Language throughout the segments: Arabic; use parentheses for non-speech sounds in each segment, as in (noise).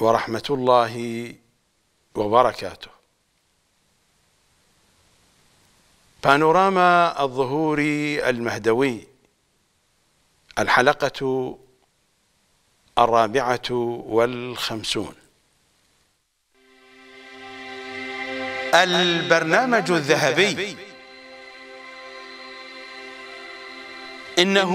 ورحمة الله وبركاته بانوراما الظهور المهدوي الحلقة الرابعة والخمسون البرنامج الذهبي إنه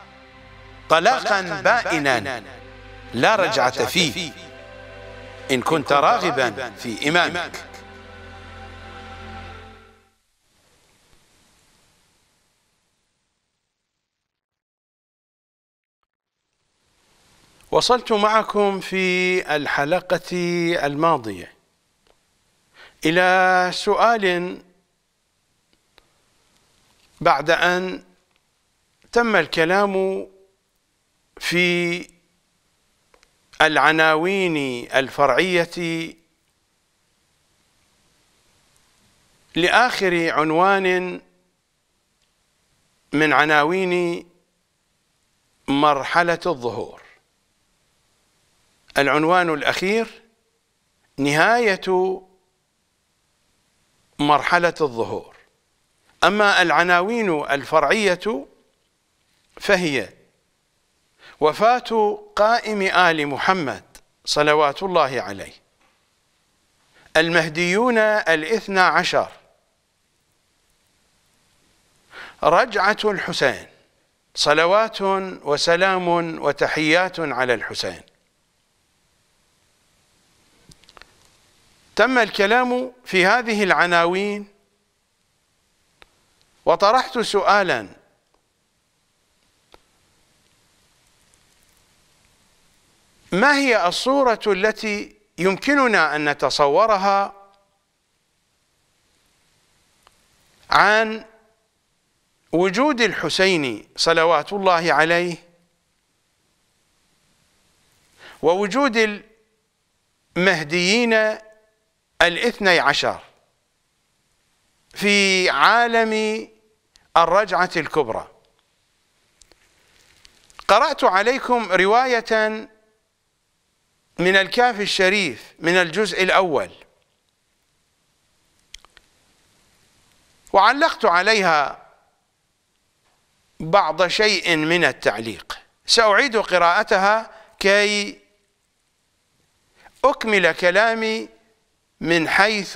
طلاقا بائنا لا رجعة فيه إن كنت راغبا في إمامك وصلت معكم في الحلقة الماضية إلى سؤال بعد أن تم الكلام في العناوين الفرعية لآخر عنوان من عناوين مرحلة الظهور العنوان الأخير نهاية مرحلة الظهور أما العناوين الفرعية فهي وفاة قائم آل محمد صلوات الله عليه المهديون الاثنى عشر رجعة الحسين صلوات وسلام وتحيات على الحسين تم الكلام في هذه العناوين وطرحت سؤالا ما هي الصورة التي يمكننا أن نتصورها عن وجود الحسين صلوات الله عليه ووجود المهديين الاثني عشر في عالم الرجعة الكبرى قرأت عليكم رواية من الكاف الشريف من الجزء الأول وعلقت عليها بعض شيء من التعليق سأعيد قراءتها كي أكمل كلامي من حيث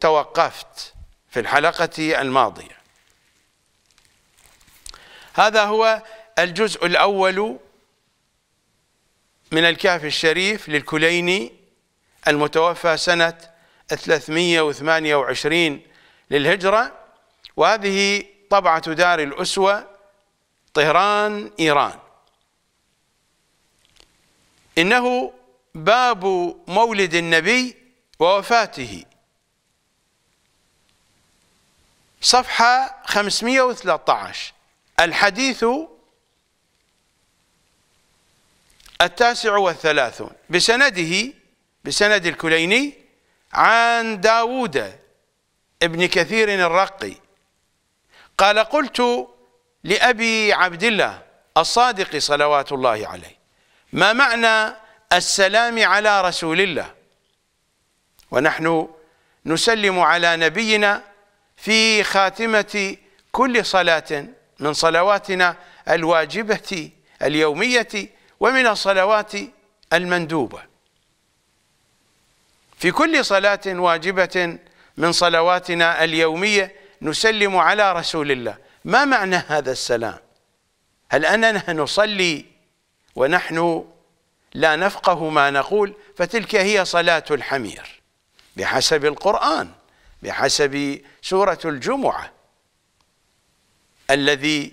توقفت في الحلقة الماضية هذا هو الجزء الأول من الكهف الشريف للكليني المتوفى سنة 328 للهجرة وهذه طبعة دار الأسوة طهران إيران إنه باب مولد النبي ووفاته صفحة 513 الحديث التاسع والثلاثون بسنده بسند الكليني عن داوود ابن كثير الرقي قال قلت لأبي عبد الله الصادق صلوات الله عليه ما معنى السلام على رسول الله ونحن نسلم على نبينا في خاتمة كل صلاة من صلواتنا الواجبة اليومية ومن الصلوات المندوبة في كل صلاة واجبة من صلواتنا اليومية نسلم على رسول الله ما معنى هذا السلام هل أننا نصلي ونحن لا نفقه ما نقول فتلك هي صلاة الحمير بحسب القرآن بحسب سورة الجمعة الذي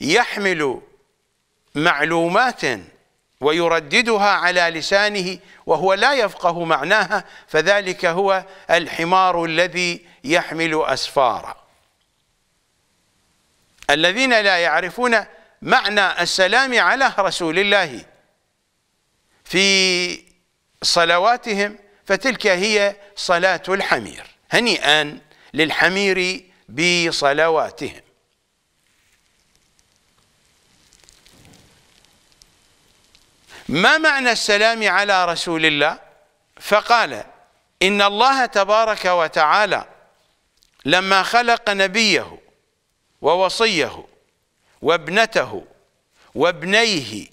يحمل معلومات ويرددها على لسانه وهو لا يفقه معناها فذلك هو الحمار الذي يحمل أسفارا الذين لا يعرفون معنى السلام على رسول الله في صلواتهم فتلك هي صلاة الحمير هنيئا للحمير بصلواتهم ما معنى السلام على رسول الله فقال إن الله تبارك وتعالى لما خلق نبيه ووصيه وابنته وابنيه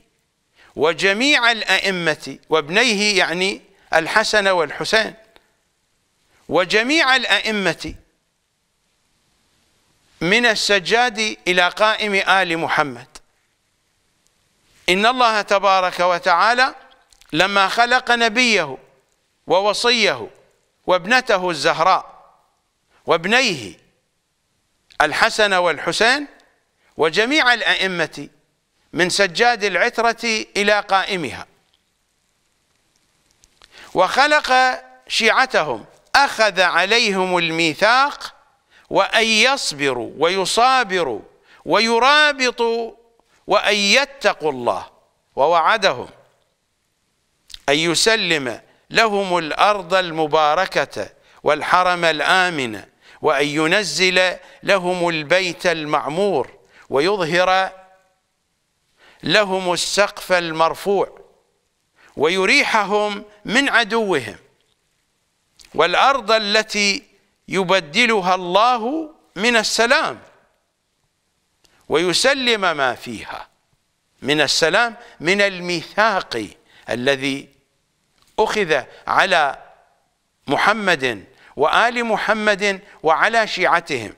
وجميع الأئمة وابنيه يعني الحسن والحسين وجميع الأئمة من السجاد إلى قائم آل محمد إن الله تبارك وتعالى لما خلق نبيه ووصيه وابنته الزهراء وابنيه الحسن والحسين وجميع الأئمة من سجاد العترة إلى قائمها وخلق شيعتهم أخذ عليهم الميثاق وأن يصبروا ويصابروا ويرابطوا وأن يتقوا الله ووعدهم أن يسلم لهم الأرض المباركة والحرم الآمن وأن ينزل لهم البيت المعمور ويظهر لهم السقف المرفوع ويريحهم من عدوهم والأرض التي يبدلها الله من السلام ويسلم ما فيها من السلام من الميثاق الذي أخذ على محمد وآل محمد وعلى شيعتهم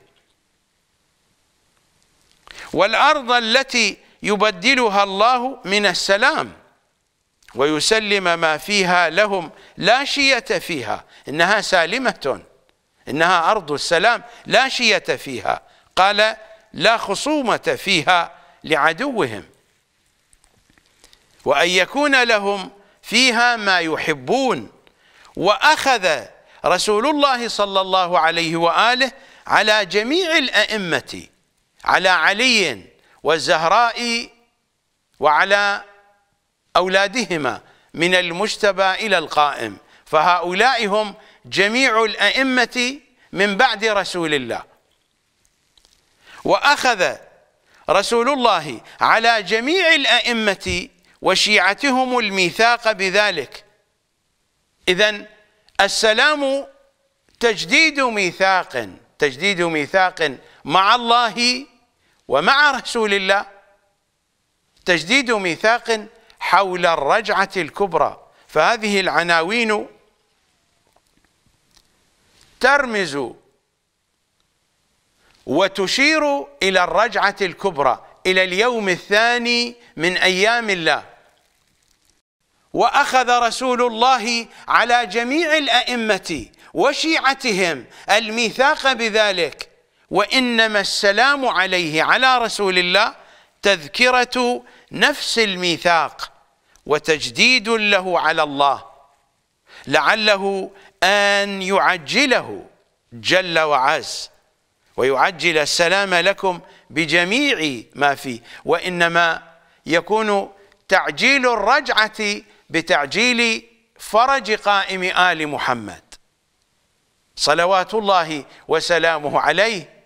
والأرض التي يبدلها الله من السلام ويسلم ما فيها لهم لا شية فيها إنها سالمة إنها أرض السلام لا شية فيها قال لا خصومة فيها لعدوهم وأن يكون لهم فيها ما يحبون وأخذ رسول الله صلى الله عليه وآله على جميع الأئمة على علي والزهراء وعلى أولادهما من المجتبى إلى القائم فهؤلاء هم جميع الأئمة من بعد رسول الله وأخذ رسول الله على جميع الأئمة وشيعتهم الميثاق بذلك إذا السلام تجديد ميثاق تجديد ميثاق مع الله ومع رسول الله تجديد ميثاق حول الرجعة الكبرى فهذه العناوين ترمز وتشير إلى الرجعة الكبرى إلى اليوم الثاني من أيام الله وأخذ رسول الله على جميع الأئمة وشيعتهم الميثاق بذلك وإنما السلام عليه على رسول الله تذكرة نفس الميثاق وتجديد له على الله لعله أن يعجله جل وعز ويعجل السلام لكم بجميع ما فيه وإنما يكون تعجيل الرجعة بتعجيل فرج قائم آل محمد صلوات الله وسلامه عليه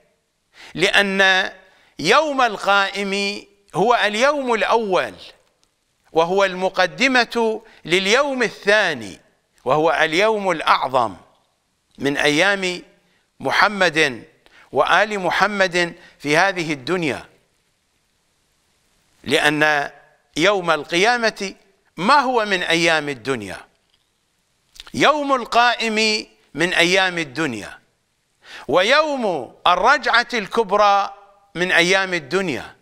لأن يوم القائم هو اليوم الأول وهو المقدمة لليوم الثاني وهو اليوم الأعظم من أيام محمد وآل محمد في هذه الدنيا لأن يوم القيامة ما هو من أيام الدنيا يوم القائم من أيام الدنيا ويوم الرجعة الكبرى من أيام الدنيا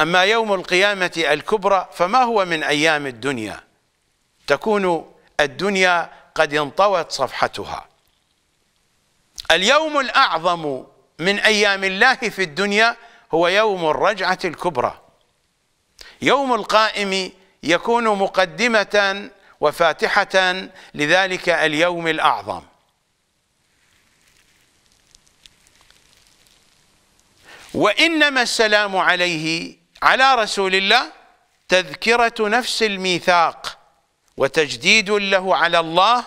أما يوم القيامة الكبرى فما هو من أيام الدنيا تكون الدنيا قد انطوت صفحتها اليوم الأعظم من أيام الله في الدنيا هو يوم الرجعة الكبرى يوم القائم يكون مقدمة وفاتحة لذلك اليوم الأعظم وإنما السلام عليه على رسول الله تذكرة نفس الميثاق وتجديد له على الله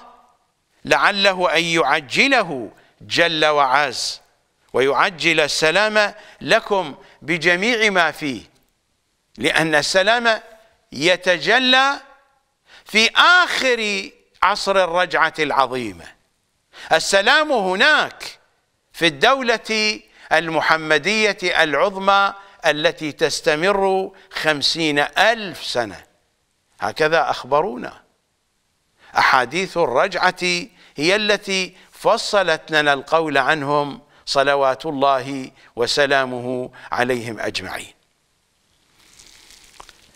لعله أن يعجله جل وعز ويعجل السلام لكم بجميع ما فيه لأن السلام يتجلى في آخر عصر الرجعة العظيمة السلام هناك في الدولة المحمدية العظمى التي تستمر خمسين ألف سنة هكذا أخبرونا أحاديث الرجعة هي التي فصلت لنا القول عنهم صلوات الله وسلامه عليهم أجمعين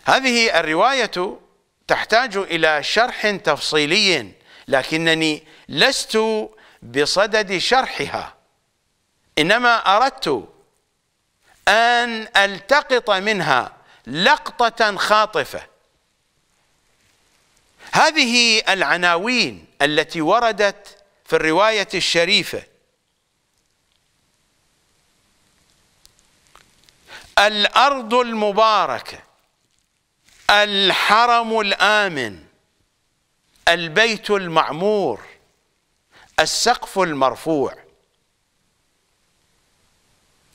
هذه الرواية تحتاج إلى شرح تفصيلي لكنني لست بصدد شرحها إنما أردت أن ألتقط منها لقطة خاطفة هذه العناوين التي وردت في الرواية الشريفة الأرض المباركة الحرم الآمن البيت المعمور السقف المرفوع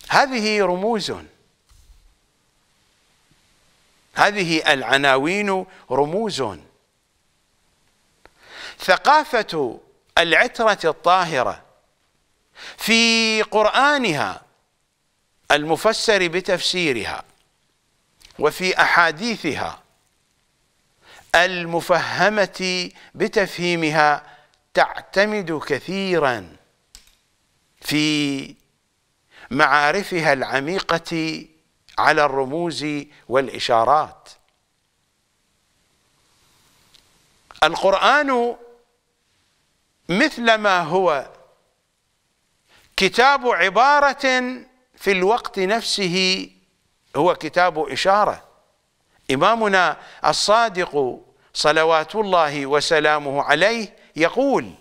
هذه رموز هذه العناوين رموز ثقافة العترة الطاهرة في قرآنها المفسر بتفسيرها وفي أحاديثها المفهمة بتفهيمها تعتمد كثيرا في معارفها العميقة على الرموز والإشارات القرآن مثل ما هو كتاب عبارة في الوقت نفسه هو كتاب إشارة إمامنا الصادق صلوات الله وسلامه عليه يقول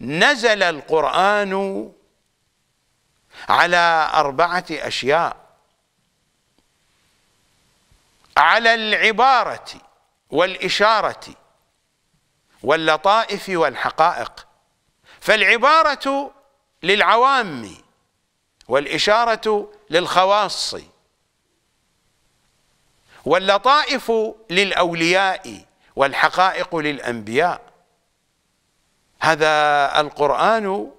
نزل القرآن على أربعة أشياء على العبارة والإشارة واللطائف والحقائق فالعبارة للعوام والإشارة للخواص واللطائف للأولياء والحقائق للأنبياء هذا القرآن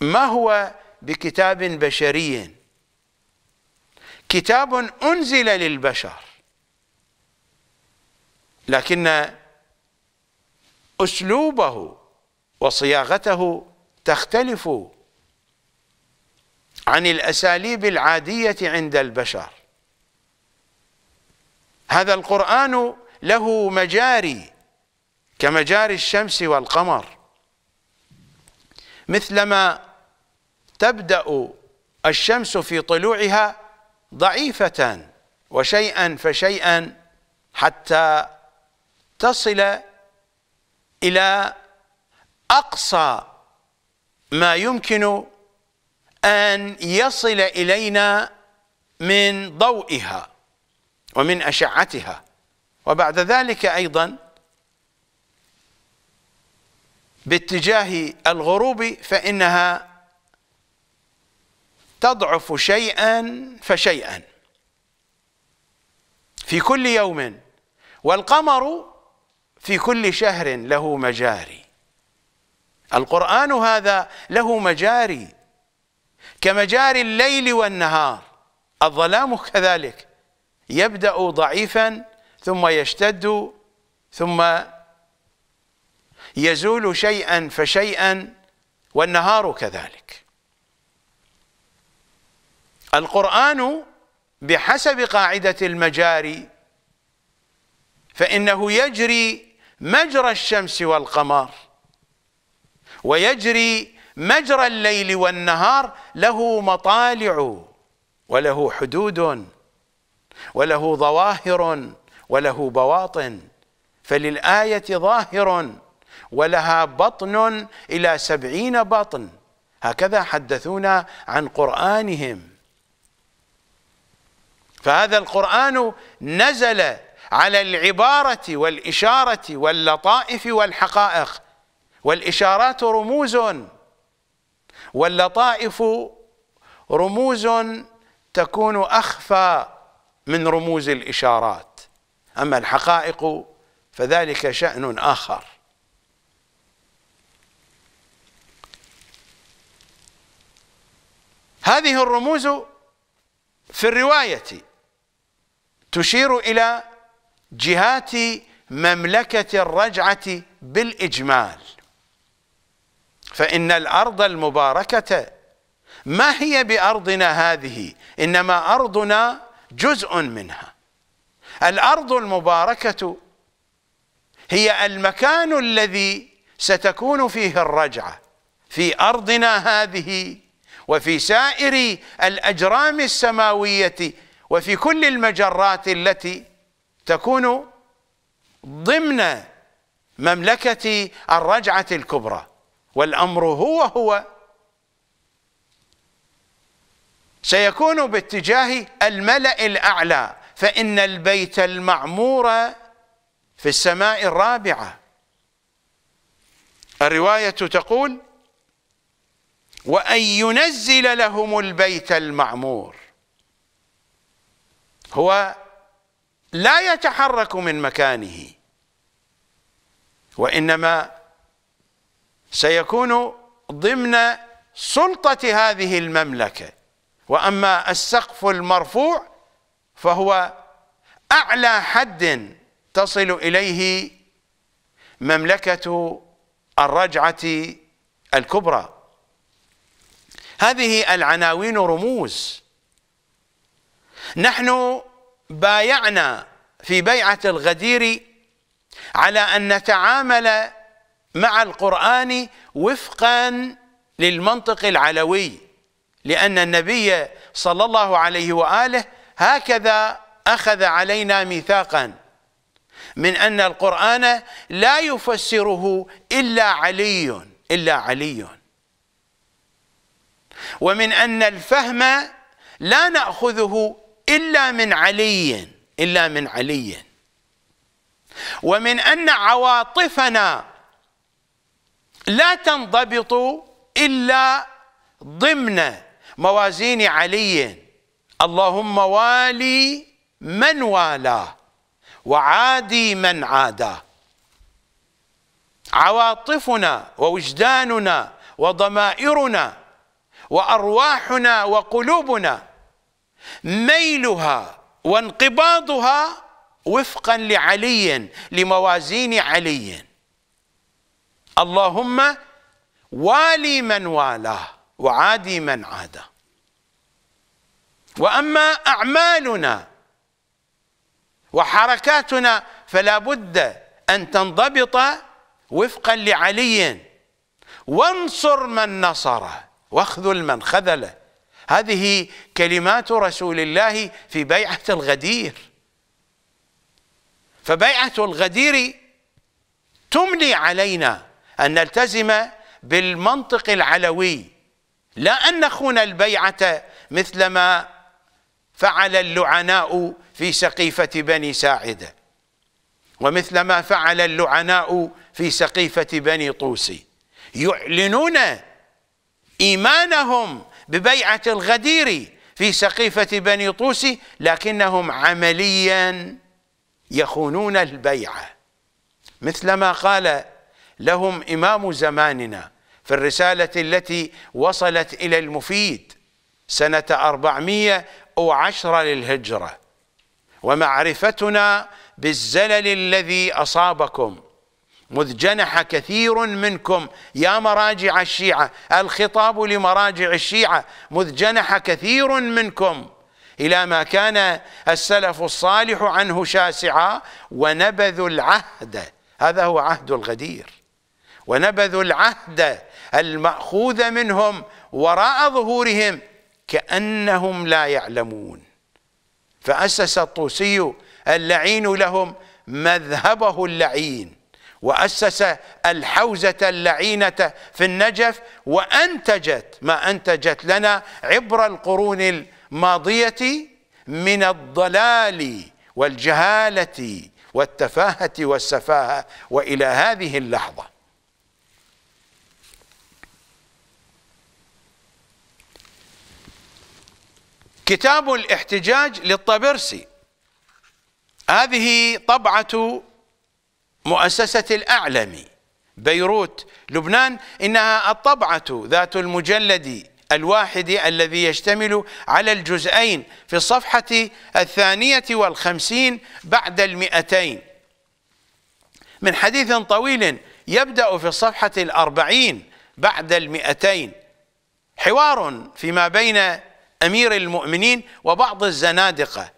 ما هو بكتاب بشري كتاب أنزل للبشر لكن أسلوبه وصياغته تختلف عن الأساليب العادية عند البشر هذا القرآن له مجاري كمجاري الشمس والقمر مثلما تبدأ الشمس في طلوعها ضعيفة وشيئا فشيئا حتى تصل إلى أقصى ما يمكن أن يصل إلينا من ضوئها ومن أشعتها وبعد ذلك أيضا باتجاه الغروب فإنها تضعف شيئا فشيئا في كل يوم والقمر في كل شهر له مجاري القرآن هذا له مجاري كمجاري الليل والنهار الظلام كذلك يبدأ ضعيفا ثم يشتد ثم يزول شيئا فشيئا والنهار كذلك القرآن بحسب قاعدة المجاري فإنه يجري مجرى الشمس والقمر ويجري مجرى الليل والنهار له مطالع وله حدود وله ظواهر وله بواطن فللآية ظاهر ولها بطن إلى سبعين بطن هكذا حدثونا عن قرآنهم فهذا القرآن نزل على العبارة والإشارة واللطائف والحقائق والإشارات رموز واللطائف رموز تكون أخفى من رموز الإشارات أما الحقائق فذلك شأن آخر هذه الرموز في الرواية تشير إلى جهات مملكة الرجعة بالإجمال فإن الأرض المباركة ما هي بأرضنا هذه إنما أرضنا جزء منها الأرض المباركة هي المكان الذي ستكون فيه الرجعة في أرضنا هذه وفي سائر الأجرام السماوية وفي كل المجرات التي تكون ضمن مملكة الرجعة الكبرى والامر هو هو سيكون باتجاه الملا الاعلى فان البيت المعمور في السماء الرابعه الروايه تقول وان ينزل لهم البيت المعمور هو لا يتحرك من مكانه وانما سيكون ضمن سلطة هذه المملكة وأما السقف المرفوع فهو أعلى حد تصل إليه مملكة الرجعة الكبرى هذه العناوين رموز نحن بايعنا في بيعة الغدير على أن نتعامل مع القرآن وفقا للمنطق العلوي لأن النبي صلى الله عليه وآله هكذا أخذ علينا ميثاقا من أن القرآن لا يفسره إلا علي إلا علي ومن أن الفهم لا نأخذه إلا من علي إلا من علي ومن أن عواطفنا لا تنضبط إلا ضمن موازين علي اللهم والي من والاه وعادي من عاداه عواطفنا ووجداننا وضمائرنا وأرواحنا وقلوبنا ميلها وانقباضها وفقا لعلي لموازين علي اللهم والي من والاه وعادي من عاداه وأما أعمالنا وحركاتنا فلا بد أن تنضبط وفقا لعلي وانصر من نصره واخذل من خذله هذه كلمات رسول الله في بيعة الغدير فبيعة الغدير تملي علينا أن نلتزم بالمنطق العلوي لا أن نخون البيعة مثلما فعل اللعناء في سقيفة بني ساعدة ومثلما فعل اللعناء في سقيفة بني طوسي يعلنون إيمانهم ببيعة الغدير في سقيفة بني طوسي لكنهم عمليا يخونون البيعة مثلما قال لهم إمام زماننا في الرسالة التي وصلت إلى المفيد سنة أربعمية وعشرة للهجرة ومعرفتنا بالزلل الذي أصابكم مذ جنح كثير منكم يا مراجع الشيعة الخطاب لمراجع الشيعة مذ جنح كثير منكم إلى ما كان السلف الصالح عنه شاسعا ونبذوا العهد هذا هو عهد الغدير ونبذوا العهد المأخوذ منهم وراء ظهورهم كأنهم لا يعلمون فأسس الطوسي اللعين لهم مذهبه اللعين وأسس الحوزة اللعينة في النجف وأنتجت ما أنتجت لنا عبر القرون الماضية من الضلال والجهالة والتفاهة والسفاهة وإلى هذه اللحظة كتاب الاحتجاج للطبرسي هذه طبعة مؤسسة الأعلم بيروت لبنان إنها الطبعة ذات المجلد الواحد الذي يشتمل على الجزئين في الصفحة الثانية والخمسين بعد المئتين من حديث طويل يبدأ في الصفحة الأربعين بعد المئتين حوار فيما بين أمير المؤمنين وبعض الزنادقة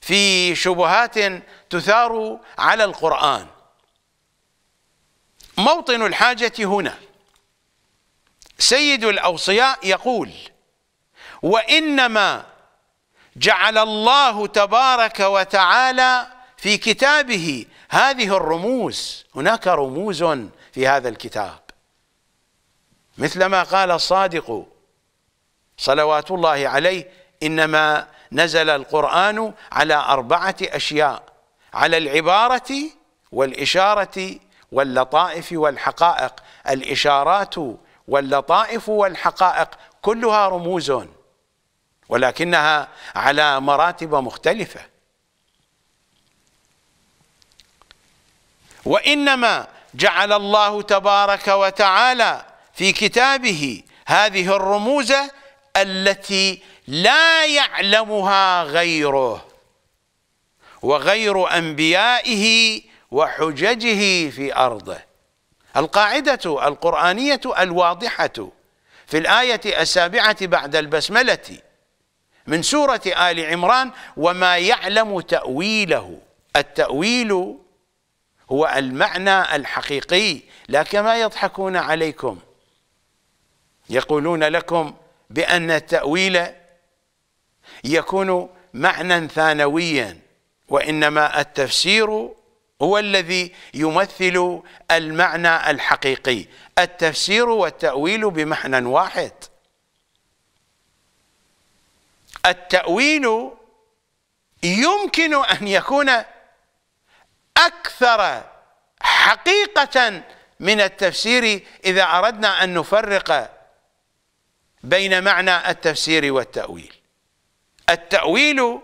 في شبهات تثار على القرآن موطن الحاجة هنا سيد الأوصياء يقول وإنما جعل الله تبارك وتعالى في كتابه هذه الرموز هناك رموز في هذا الكتاب مثلما قال الصادق صلوات الله عليه إنما نزل القرآن على أربعة أشياء على العبارة والإشارة واللطائف والحقائق الإشارات واللطائف والحقائق كلها رموز ولكنها على مراتب مختلفة وإنما جعل الله تبارك وتعالى في كتابه هذه الرموز التي لا يعلمها غيره وغير أنبيائه وحججه في أرضه القاعدة القرآنية الواضحة في الآية السابعة بعد البسملة من سورة آل عمران وما يعلم تأويله التأويل هو المعنى الحقيقي لا كما يضحكون عليكم يقولون لكم بأن التأويل يكون معنى ثانويا وإنما التفسير هو الذي يمثل المعنى الحقيقي التفسير والتأويل بمعنى واحد التأويل يمكن أن يكون أكثر حقيقة من التفسير إذا أردنا أن نفرق بين معنى التفسير والتأويل التأويل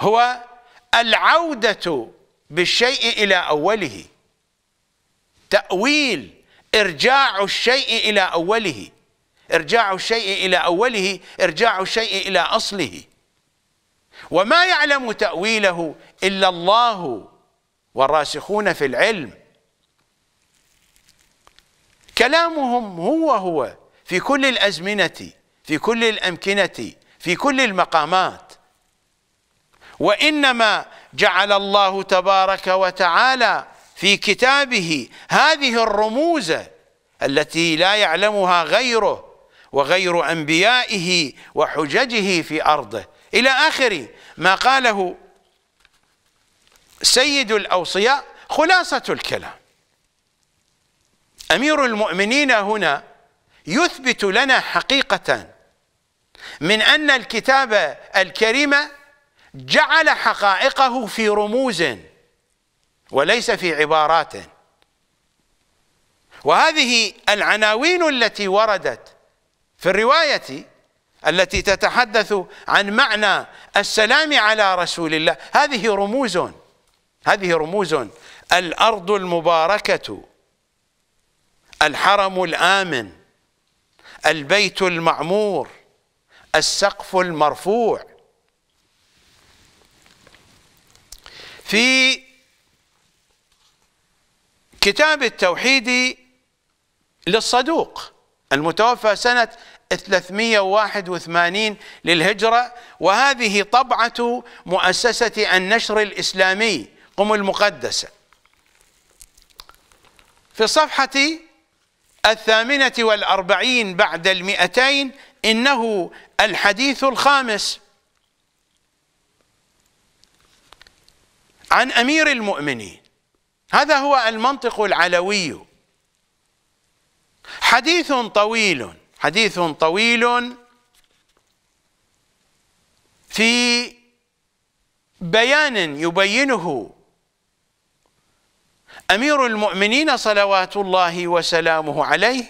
هو العودة بالشيء إلى أوله تأويل إرجاع الشيء إلى أوله إرجاع الشيء إلى أوله إرجاع الشيء إلى أصله وما يعلم تأويله إلا الله والراسخون في العلم كلامهم هو هو في كل الأزمنة في كل الأمكنة في كل المقامات وإنما جعل الله تبارك وتعالى في كتابه هذه الرموز التي لا يعلمها غيره وغير أنبيائه وحججه في أرضه إلى آخر ما قاله سيد الأوصياء خلاصة الكلام أمير المؤمنين هنا يثبت لنا حقيقة من أن الكتاب الكريم جعل حقائقه في رموز وليس في عبارات وهذه العناوين التي وردت في الرواية التي تتحدث عن معنى السلام على رسول الله هذه رموز هذه رموز الأرض المباركة الحرم الآمن البيت المعمور السقف المرفوع في كتاب التوحيد للصدوق المتوفى سنة 381 للهجرة وهذه طبعة مؤسسة النشر الإسلامي قم المقدسة في صفحة الثامنة والأربعين بعد المئتين إنه الحديث الخامس عن أمير المؤمنين هذا هو المنطق العلوي حديث طويل حديث طويل في بيان يبينه امير المؤمنين صلوات الله وسلامه عليه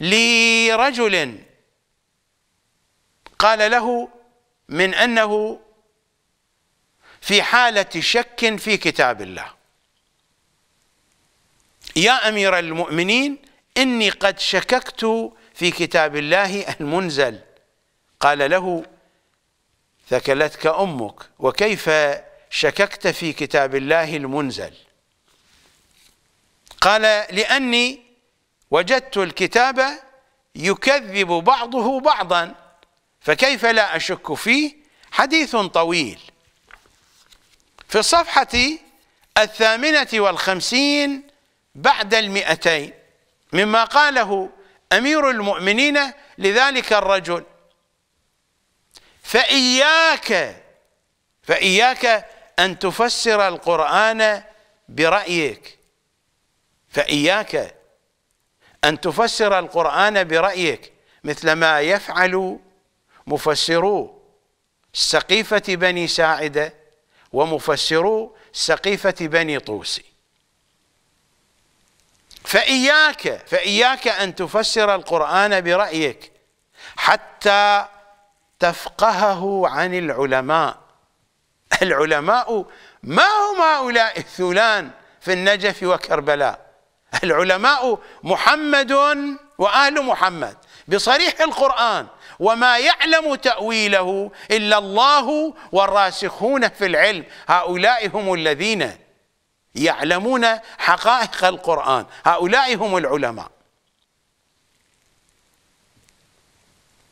لرجل قال له من انه في حاله شك في كتاب الله يا امير المؤمنين اني قد شككت في كتاب الله المنزل قال له ثكلتك امك وكيف شككت في كتاب الله المنزل قال لأني وجدت الكتاب يكذب بعضه بعضا فكيف لا أشك فيه حديث طويل في الصفحة الثامنة والخمسين بعد المئتين مما قاله أمير المؤمنين لذلك الرجل فإياك فإياك أن تفسر القرآن برأيك فإياك أن تفسر القرآن برأيك مثل ما يفعل مفسرو سقيفة بني ساعدة ومفسرو سقيفة بني طوسي فإياك فإياك أن تفسر القرآن برأيك حتى تفقهه عن العلماء العلماء ما هم هؤلاء الثلان في النجف وكربلاء العلماء محمد واهل محمد بصريح القران وما يعلم تاويله الا الله والراسخون في العلم هؤلاء هم الذين يعلمون حقائق القران هؤلاء هم العلماء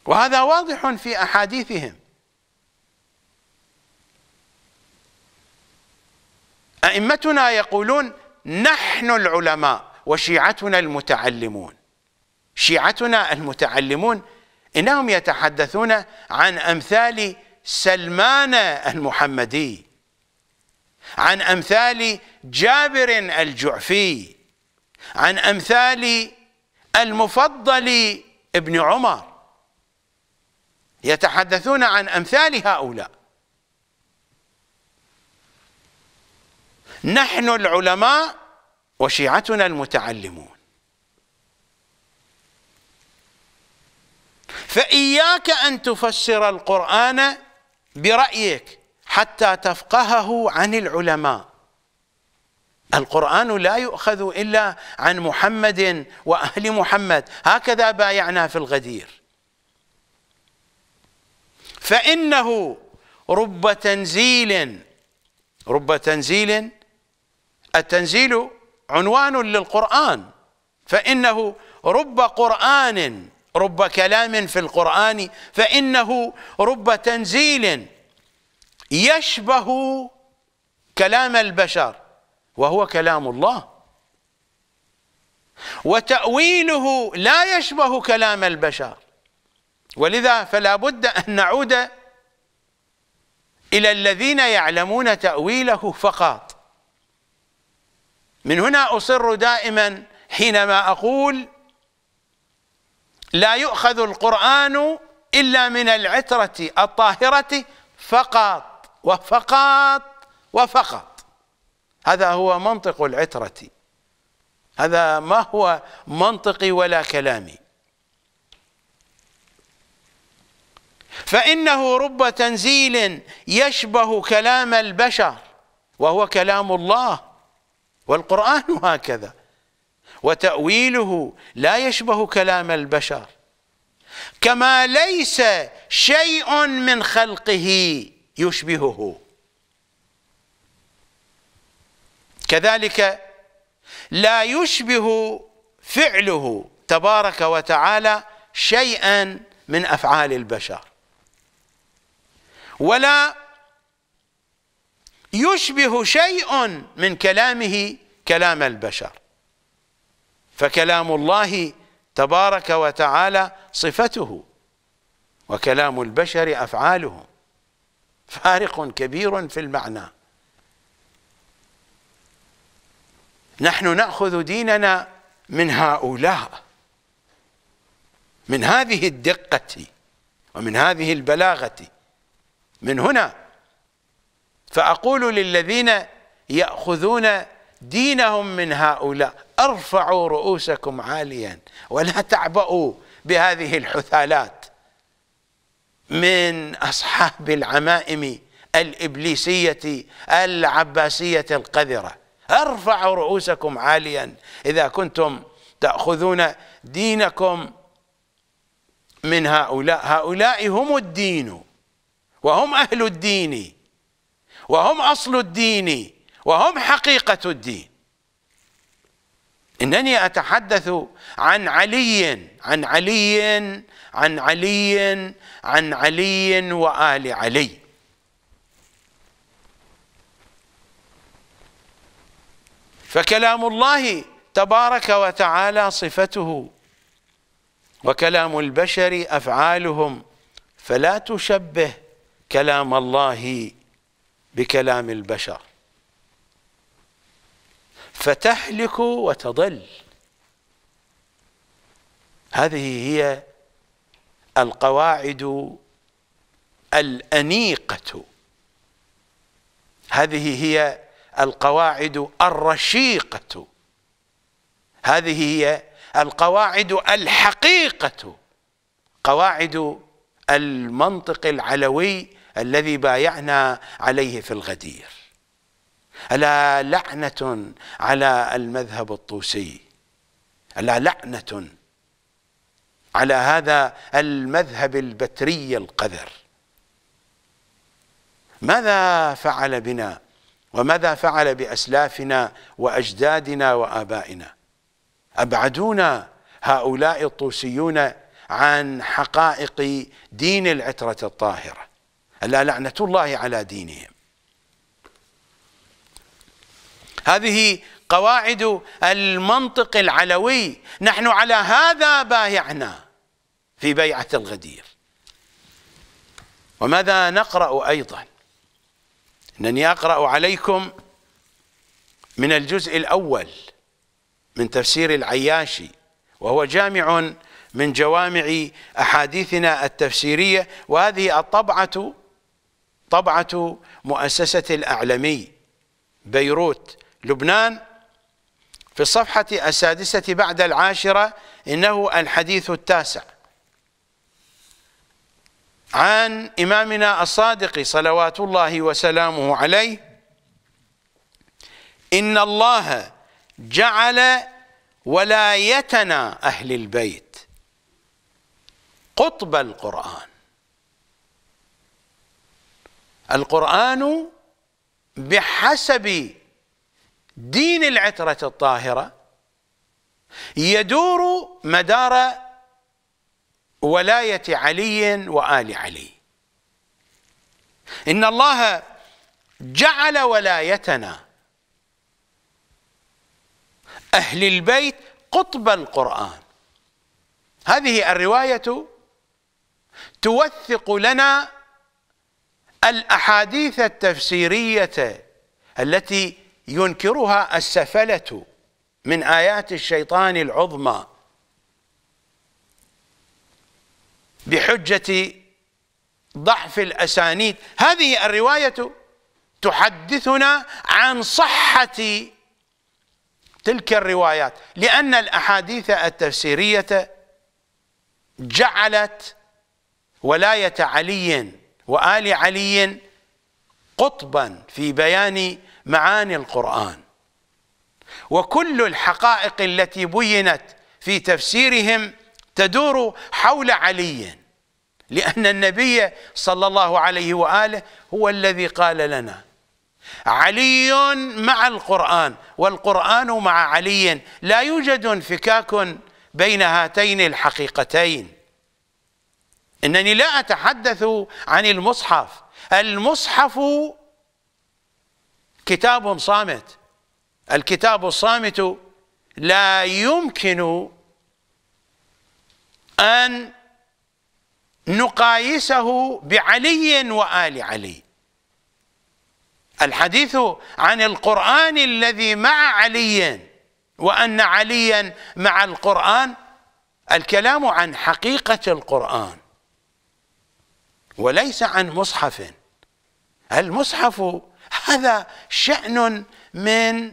وهذا واضح في احاديثهم ائمتنا يقولون نحن العلماء وشيعتنا المتعلمون شيعتنا المتعلمون إنهم يتحدثون عن أمثال سلمان المحمدي عن أمثال جابر الجعفي عن أمثال المفضل ابن عمر يتحدثون عن أمثال هؤلاء نحن العلماء وشيعتنا المتعلمون فإياك أن تفسر القرآن برأيك حتى تفقهه عن العلماء القرآن لا يؤخذ إلا عن محمد وأهل محمد هكذا بايعنا في الغدير فإنه رب تنزيل رب تنزيل التنزيل عنوان للقرآن فإنه رب قرآن رب كلام في القرآن فإنه رب تنزيل يشبه كلام البشر وهو كلام الله وتأويله لا يشبه كلام البشر ولذا فلا بد أن نعود إلى الذين يعلمون تأويله فقط من هنا أصر دائما حينما أقول لا يؤخذ القرآن إلا من العترة الطاهرة فقط وفقط وفقط هذا هو منطق العترة هذا ما هو منطقي ولا كلامي فإنه رب تنزيل يشبه كلام البشر وهو كلام الله والقرآن (laughs) هكذا وتأويله لا يشبه كلام البشر كما ليس شيء من خلقه يشبهه كذلك لا يشبه فعله تبارك وتعالى شيئا من أفعال البشر ولا يشبه شيء من كلامه كلام البشر فكلام الله تبارك وتعالى صفته وكلام البشر أفعالهم فارق كبير في المعنى نحن نأخذ ديننا من هؤلاء من هذه الدقة ومن هذه البلاغة من هنا فأقول للذين يأخذون دينهم من هؤلاء ارفعوا رؤوسكم عاليا ولا تعبؤوا بهذه الحثالات من أصحاب العمائم الإبليسية العباسية القذرة ارفعوا رؤوسكم عاليا إذا كنتم تأخذون دينكم من هؤلاء هؤلاء هم الدين وهم أهل الدين وهم أصل الدين وهم حقيقة الدين إنني أتحدث عن علي عن علي عن علي عن علي وآل علي فكلام الله تبارك وتعالى صفته وكلام البشر أفعالهم فلا تشبه كلام الله بكلام البشر فتهلك وتضل هذه هي القواعد الأنيقة هذه هي القواعد الرشيقة هذه هي القواعد الحقيقة قواعد المنطق العلوي الذي بايعنا عليه في الغدير ألا لعنة على المذهب الطوسي ألا لعنة على هذا المذهب البتري القذر ماذا فعل بنا وماذا فعل بأسلافنا وأجدادنا وآبائنا أبعدونا هؤلاء الطوسيون عن حقائق دين العترة الطاهرة ألا لعنة الله على دينهم هذه قواعد المنطق العلوي نحن على هذا بايعنا في بيعة الغدير وماذا نقرأ أيضا أنني أقرأ عليكم من الجزء الأول من تفسير العياشي وهو جامع من جوامع أحاديثنا التفسيرية وهذه الطبعة طبعة مؤسسة الأعلمي بيروت لبنان في الصفحة السادسة بعد العاشرة إنه الحديث التاسع عن إمامنا الصادق صلوات الله وسلامه عليه إن الله جعل ولايتنا أهل البيت قطب القرآن القرآن بحسب دين العترة الطاهرة يدور مدار ولاية علي وآل علي إن الله جعل ولايتنا أهل البيت قطب القرآن هذه الرواية توثق لنا الأحاديث التفسيرية التي ينكرها السفلة من آيات الشيطان العظمى بحجة ضعف الأسانيد هذه الرواية تحدثنا عن صحة تلك الروايات لأن الأحاديث التفسيرية جعلت ولاية علي وآل علي قطبا في بيان معاني القرآن وكل الحقائق التي بينت في تفسيرهم تدور حول علي لأن النبي صلى الله عليه وآله هو الذي قال لنا علي مع القرآن والقرآن مع علي لا يوجد انفكاك بين هاتين الحقيقتين انني لا اتحدث عن المصحف المصحف كتاب صامت الكتاب الصامت لا يمكن ان نقايسه بعلي وال علي الحديث عن القران الذي مع علي وان عليا مع القران الكلام عن حقيقه القران وليس عن مصحف المصحف هذا شأن من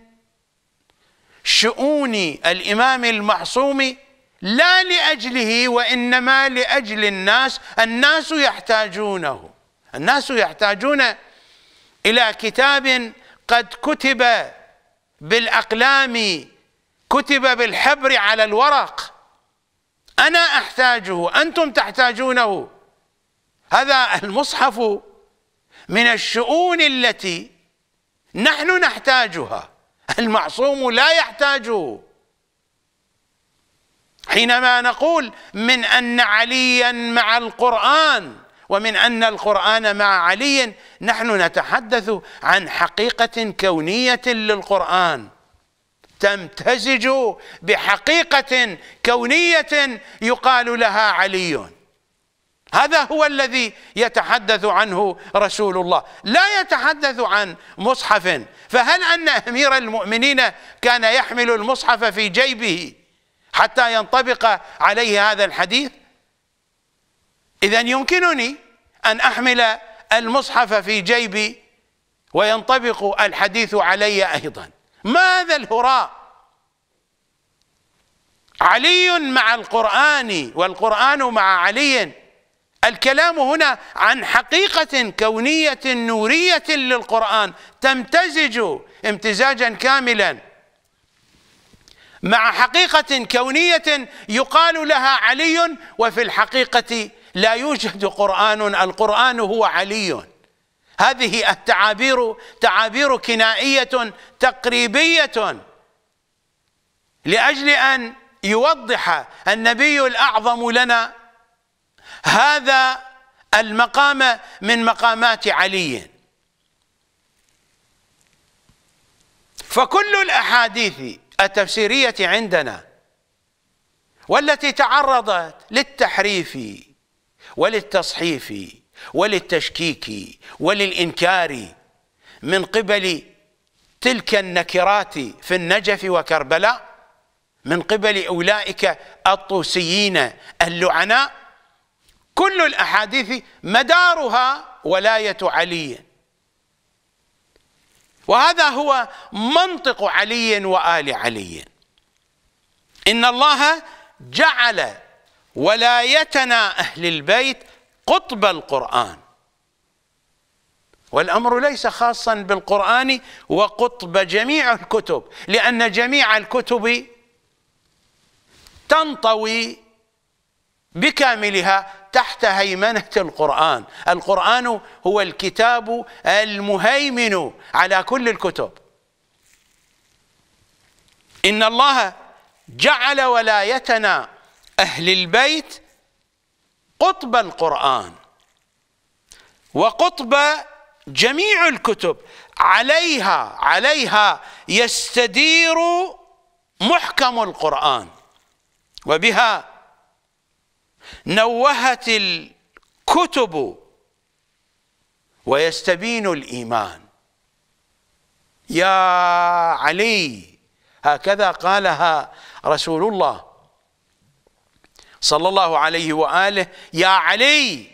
شؤون الإمام المعصوم لا لأجله وإنما لأجل الناس الناس يحتاجونه الناس يحتاجون إلى كتاب قد كتب بالأقلام كتب بالحبر على الورق أنا أحتاجه أنتم تحتاجونه هذا المصحف من الشؤون التي نحن نحتاجها المعصوم لا يحتاجه حينما نقول من أن عليا مع القرآن ومن أن القرآن مع علي نحن نتحدث عن حقيقة كونية للقرآن تمتزج بحقيقة كونية يقال لها علي هذا هو الذي يتحدث عنه رسول الله لا يتحدث عن مصحف فهل أن أمير المؤمنين كان يحمل المصحف في جيبه حتى ينطبق عليه هذا الحديث إذا يمكنني أن أحمل المصحف في جيبي وينطبق الحديث علي أيضا ماذا الهراء علي مع القرآن والقرآن مع علي الكلام هنا عن حقيقة كونية نورية للقرآن تمتزج امتزاجا كاملا مع حقيقة كونية يقال لها علي وفي الحقيقة لا يوجد قرآن القرآن هو علي هذه التعابير تعابير كنائية تقريبية لأجل أن يوضح النبي الأعظم لنا هذا المقام من مقامات علي فكل الأحاديث التفسيرية عندنا والتي تعرضت للتحريف وللتصحيف وللتشكيك وللإنكار من قبل تلك النكرات في النجف وكربلاء من قبل أولئك الطوسيين اللعناء كل الأحاديث مدارها ولاية علي وهذا هو منطق علي وآل علي إن الله جعل ولايتنا أهل البيت قطب القرآن والأمر ليس خاصا بالقرآن وقطب جميع الكتب لأن جميع الكتب تنطوي بكاملها تحت هيمنة القرآن القرآن هو الكتاب المهيمن على كل الكتب إن الله جعل ولايتنا أهل البيت قطب القرآن وقطب جميع الكتب عليها عليها يستدير محكم القرآن وبها نوهت الكتب ويستبين الإيمان يا علي هكذا قالها رسول الله صلى الله عليه وآله يا علي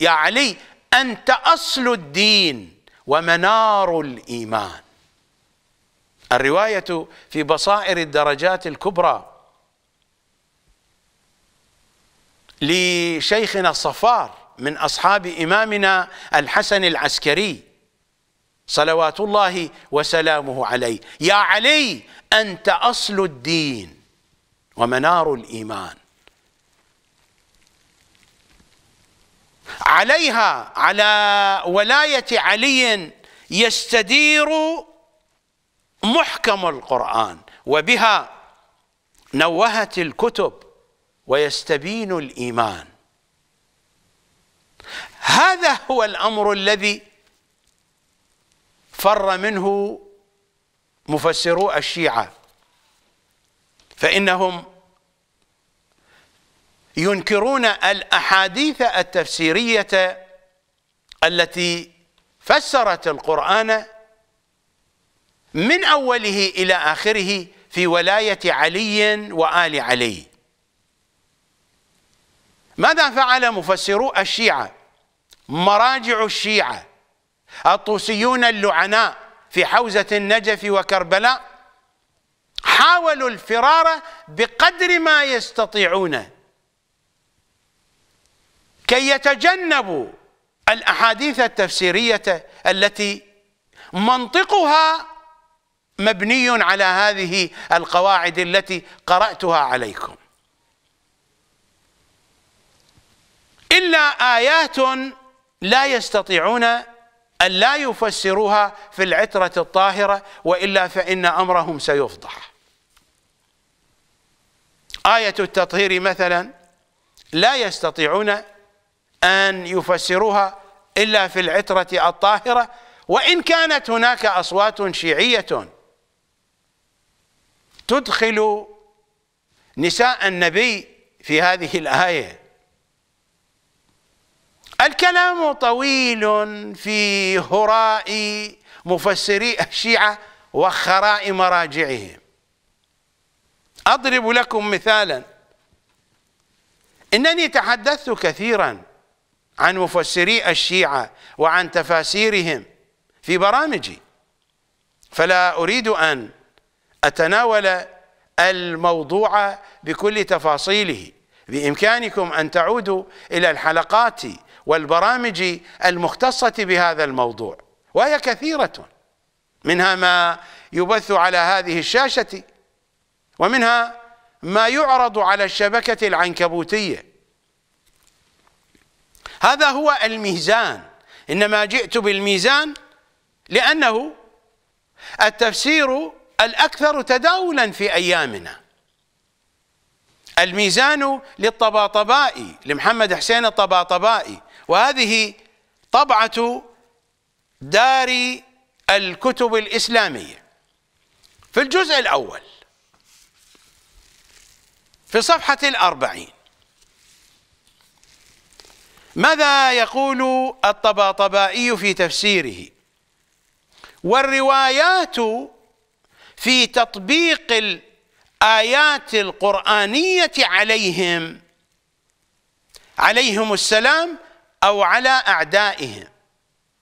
يا علي أنت أصل الدين ومنار الإيمان الرواية في بصائر الدرجات الكبرى لشيخنا الصفار من أصحاب إمامنا الحسن العسكري صلوات الله وسلامه عليه يا علي أنت أصل الدين ومنار الإيمان عليها على ولاية علي يستدير محكم القرآن وبها نوهت الكتب ويستبين الإيمان هذا هو الأمر الذي فر منه مفسرو الشيعة فإنهم ينكرون الأحاديث التفسيرية التي فسرت القرآن من أوله إلى آخره في ولاية علي وآل علي ماذا فعل مفسرو الشيعة مراجع الشيعة الطوسيون اللعناء في حوزة النجف وكربلاء حاولوا الفرار بقدر ما يستطيعون كي يتجنبوا الأحاديث التفسيرية التي منطقها مبني على هذه القواعد التي قرأتها عليكم إلا آيات لا يستطيعون أن لا يفسروها في العترة الطاهرة وإلا فإن أمرهم سيفضح آية التطهير مثلا لا يستطيعون أن يفسروها إلا في العترة الطاهرة وإن كانت هناك أصوات شيعية تدخل نساء النبي في هذه الآية الكلام طويل في هراء مفسري الشيعة وخراء مراجعهم أضرب لكم مثالا إنني تحدثت كثيرا عن مفسري الشيعة وعن تفاسيرهم في برامجي فلا أريد أن أتناول الموضوع بكل تفاصيله بإمكانكم أن تعودوا إلى الحلقات والبرامج المختصة بهذا الموضوع وهي كثيرة منها ما يبث على هذه الشاشة ومنها ما يعرض على الشبكة العنكبوتية هذا هو الميزان إنما جئت بالميزان لأنه التفسير الأكثر تداولا في أيامنا الميزان للطباطبائي لمحمد حسين الطباطبائي وهذه طبعة دار الكتب الإسلامية في الجزء الأول في صفحة الأربعين ماذا يقول الطباطبائي في تفسيره والروايات في تطبيق الآيات القرآنية عليهم عليهم السلام أو على أعدائهم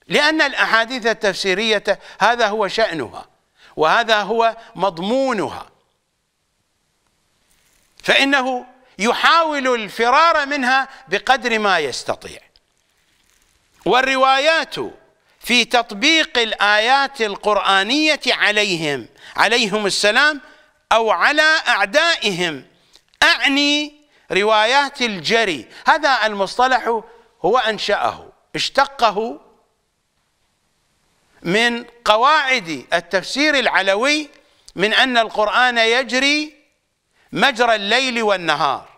لأن الأحاديث التفسيرية هذا هو شأنها وهذا هو مضمونها فإنه يحاول الفرار منها بقدر ما يستطيع والروايات في تطبيق الآيات القرآنية عليهم عليهم السلام أو على أعدائهم أعني روايات الجري هذا المصطلح هو أنشأه اشتقه من قواعد التفسير العلوي من أن القرآن يجري مجرى الليل والنهار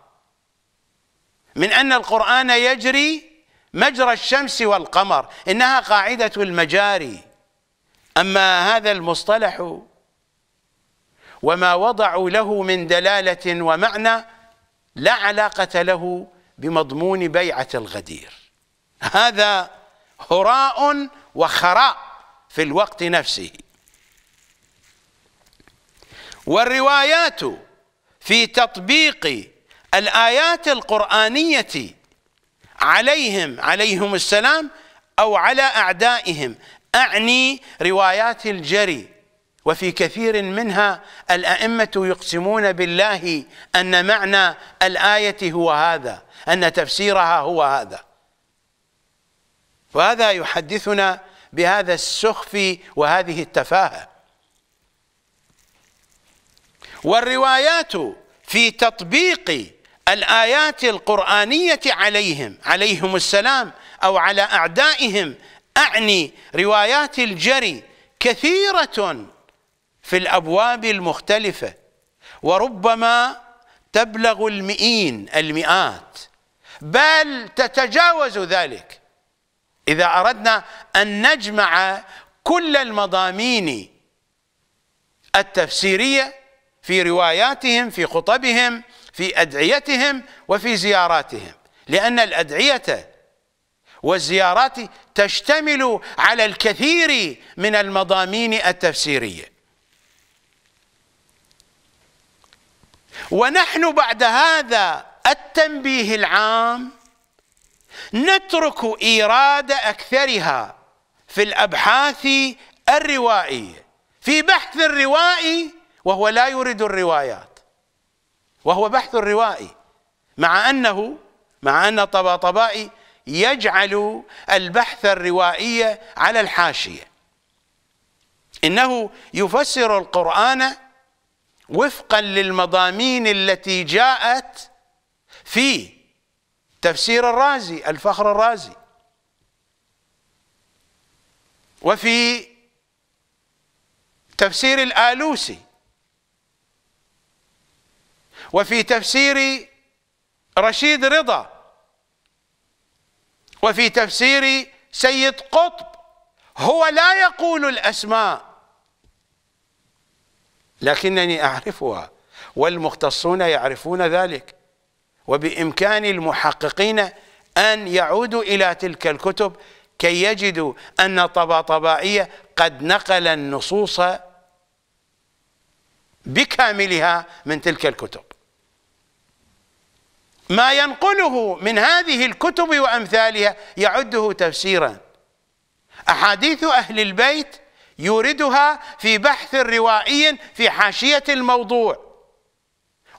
من أن القرآن يجري مجرى الشمس والقمر إنها قاعدة المجاري أما هذا المصطلح وما وضعوا له من دلالة ومعنى لا علاقة له بمضمون بيعة الغدير هذا هراء وخراء في الوقت نفسه والروايات في تطبيق الآيات القرآنية عليهم عليهم السلام أو على أعدائهم أعني روايات الجري وفي كثير منها الأئمة يقسمون بالله أن معنى الآية هو هذا أن تفسيرها هو هذا وهذا يحدثنا بهذا السخف وهذه التفاهة والروايات في تطبيق الآيات القرآنية عليهم عليهم السلام أو على أعدائهم أعني روايات الجري كثيرة في الأبواب المختلفة وربما تبلغ المئين المئات بل تتجاوز ذلك إذا أردنا أن نجمع كل المضامين التفسيرية في رواياتهم في خطبهم في أدعيتهم وفي زياراتهم لأن الأدعية والزيارات تشتمل على الكثير من المضامين التفسيرية ونحن بعد هذا التنبيه العام نترك إيراد أكثرها في الأبحاث الروائية في بحث الروائي وهو لا يريد الروايات وهو بحث الروائي مع أنه مع أن طباطبائي يجعل البحث الروائي على الحاشية إنه يفسر القرآن وفقا للمضامين التي جاءت في تفسير الرازي الفخر الرازي وفي تفسير الآلوسي وفي تفسير رشيد رضا وفي تفسير سيد قطب هو لا يقول الأسماء لكنني أعرفها والمختصون يعرفون ذلك وبإمكان المحققين أن يعودوا إلى تلك الكتب كي يجدوا أن طباطبائية قد نقل النصوص بكاملها من تلك الكتب ما ينقله من هذه الكتب وأمثالها يعده تفسيرا أحاديث أهل البيت يوردها في بحث روائي في حاشية الموضوع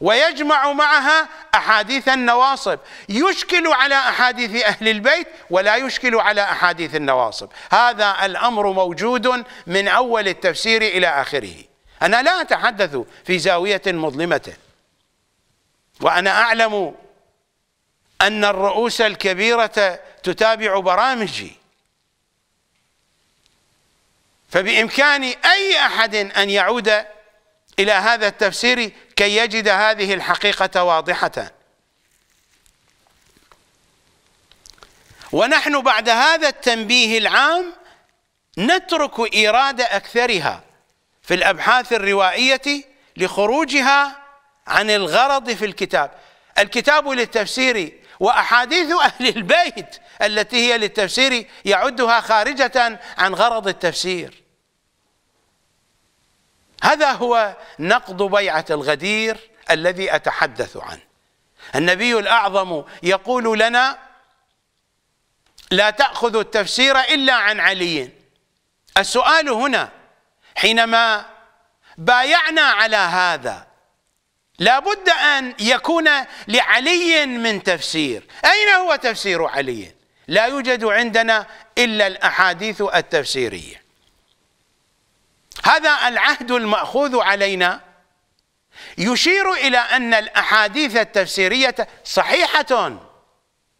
ويجمع معها أحاديث النواصب يشكل على أحاديث أهل البيت ولا يشكل على أحاديث النواصب هذا الأمر موجود من أول التفسير إلى آخره أنا لا أتحدث في زاوية مظلمة وأنا أعلم أن الرؤوس الكبيرة تتابع برامجي فبإمكان أي أحد أن يعود إلى هذا التفسير لكي يجد هذه الحقيقة واضحة ونحن بعد هذا التنبيه العام نترك إيراد أكثرها في الأبحاث الروائية لخروجها عن الغرض في الكتاب الكتاب للتفسير وأحاديث أهل البيت التي هي للتفسير يعدها خارجة عن غرض التفسير هذا هو نقض بيعة الغدير الذي أتحدث عنه النبي الأعظم يقول لنا لا تأخذ التفسير إلا عن علي السؤال هنا حينما بايعنا على هذا لا بد أن يكون لعلي من تفسير أين هو تفسير علي؟ لا يوجد عندنا إلا الأحاديث التفسيرية هذا العهد المأخوذ علينا يشير إلى أن الأحاديث التفسيرية صحيحة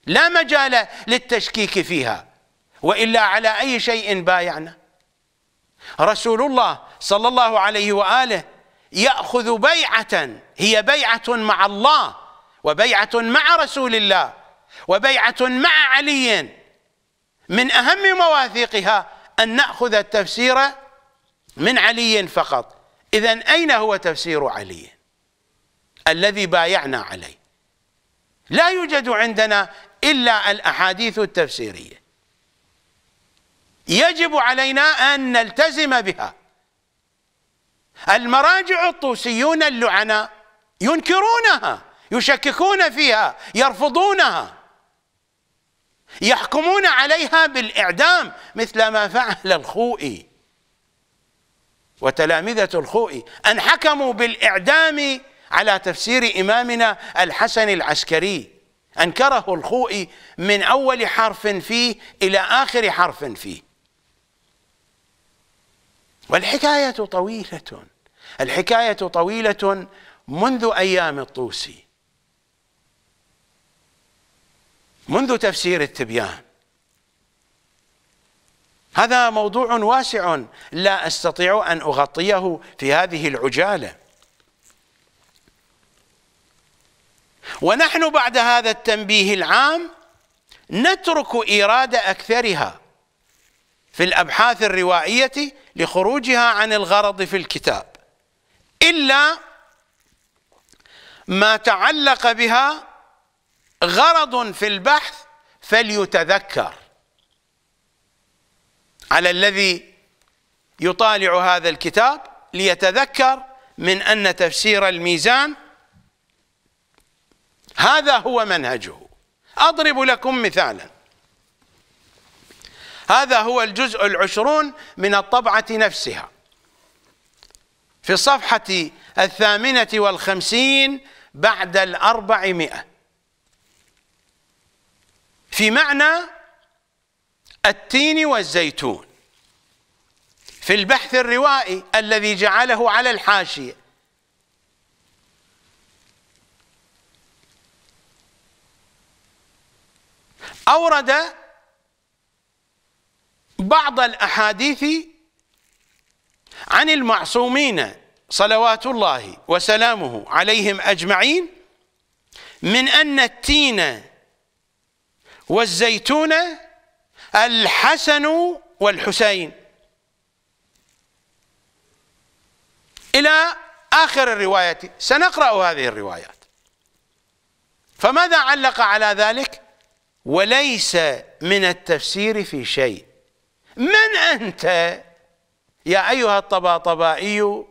لا مجال للتشكيك فيها وإلا على أي شيء بايعنا رسول الله صلى الله عليه وآله يأخذ بيعة هي بيعة مع الله وبيعة مع رسول الله وبيعة مع علي من أهم مواثيقها أن نأخذ التفسير من علي فقط إذا أين هو تفسير علي الذي بايعنا عليه لا يوجد عندنا إلا الأحاديث التفسيرية يجب علينا أن نلتزم بها المراجع الطوسيون اللعناء ينكرونها يشككون فيها يرفضونها يحكمون عليها بالإعدام مثل ما فعل الخوئي وتلامذة الخوئي أن حكموا بالإعدام على تفسير إمامنا الحسن العسكري أنكره الخوئي من أول حرف فيه إلى آخر حرف فيه والحكاية طويلة الحكاية طويلة منذ أيام الطوسي منذ تفسير التبيان هذا موضوع واسع لا استطيع ان اغطيه في هذه العجاله ونحن بعد هذا التنبيه العام نترك ايراد اكثرها في الابحاث الروائيه لخروجها عن الغرض في الكتاب الا ما تعلق بها غرض في البحث فليتذكر على الذي يطالع هذا الكتاب ليتذكر من أن تفسير الميزان هذا هو منهجه أضرب لكم مثالا هذا هو الجزء العشرون من الطبعة نفسها في الصفحة الثامنة والخمسين بعد الأربعمائة في معنى التين والزيتون في البحث الروائي الذي جعله على الحاشية أورد بعض الأحاديث عن المعصومين صلوات الله وسلامه عليهم أجمعين من أن التين والزيتون الحسن والحسين إلى آخر الرواية سنقرأ هذه الروايات فماذا علق على ذلك وليس من التفسير في شيء من أنت يا أيها الطباطبائي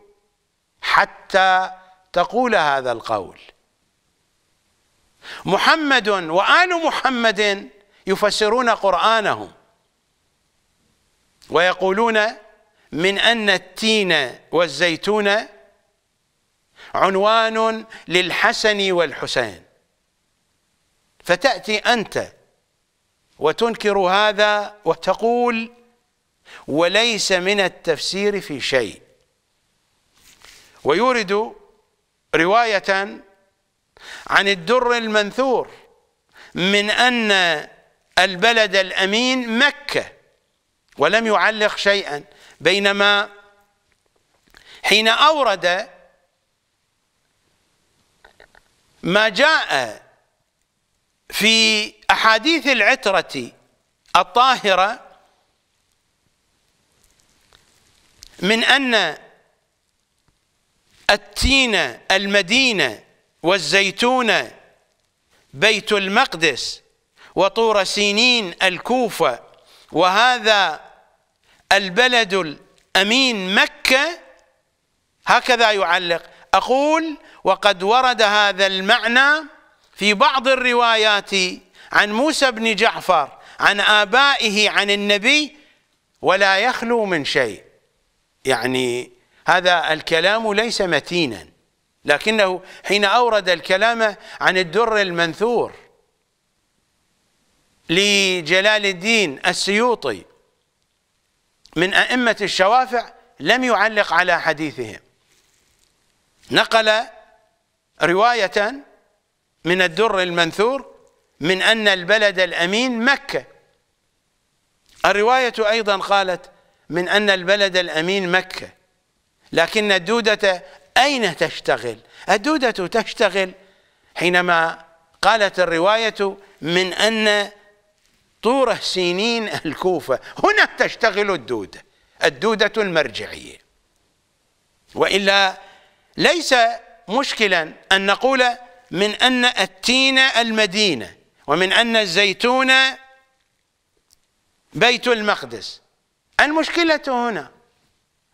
حتى تقول هذا القول محمد وآل محمد يفسرون قرآنهم ويقولون من أن التين والزيتون عنوان للحسن والحسين فتأتي أنت وتنكر هذا وتقول وليس من التفسير في شيء ويورد رواية عن الدر المنثور من أن البلد الأمين مكة ولم يعلق شيئا بينما حين أورد ما جاء في أحاديث العترة الطاهرة من أن التين المدينة والزيتون بيت المقدس وطور سينين الكوفة وهذا البلد الأمين مكة هكذا يعلق أقول وقد ورد هذا المعنى في بعض الروايات عن موسى بن جعفر عن آبائه عن النبي ولا يخلو من شيء يعني هذا الكلام ليس متينا لكنه حين أورد الكلام عن الدر المنثور لجلال الدين السيوطي من أئمة الشوافع لم يعلق على حديثهم نقل رواية من الدر المنثور من أن البلد الأمين مكة الرواية أيضا قالت من أن البلد الأمين مكة لكن الدودة أين تشتغل الدودة تشتغل حينما قالت الرواية من أن طوره سنين الكوفة هنا تشتغل الدودة الدودة المرجعية وإلا ليس مشكلا أن نقول من أن التين المدينة ومن أن الزيتون بيت المقدس المشكلة هنا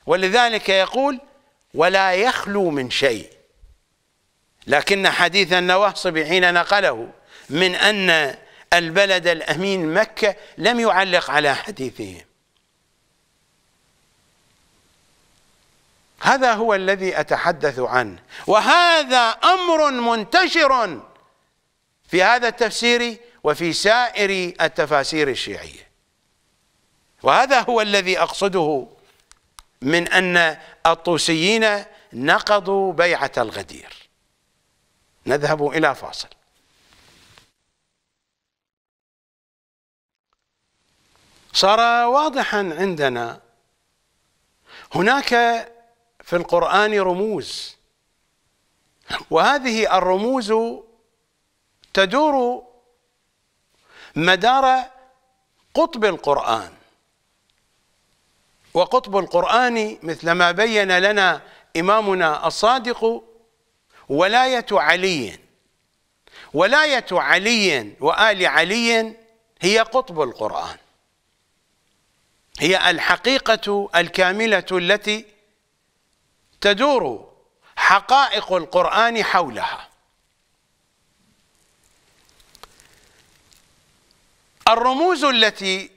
ولذلك يقول ولا يخلو من شيء لكن حديث النواصب حين نقله من أن البلد الأمين مكة لم يعلق على حديثهم هذا هو الذي أتحدث عنه وهذا أمر منتشر في هذا التفسير وفي سائر التفاسير الشيعية وهذا هو الذي أقصده من أن الطوسيين نقضوا بيعة الغدير نذهب إلى فاصل صار واضحا عندنا هناك في القرآن رموز وهذه الرموز تدور مدار قطب القرآن وقطب القرآن مثلما بين لنا إمامنا الصادق ولاية علي ولاية علي وآل علي هي قطب القرآن هي الحقيقة الكاملة التي تدور حقائق القرآن حولها الرموز التي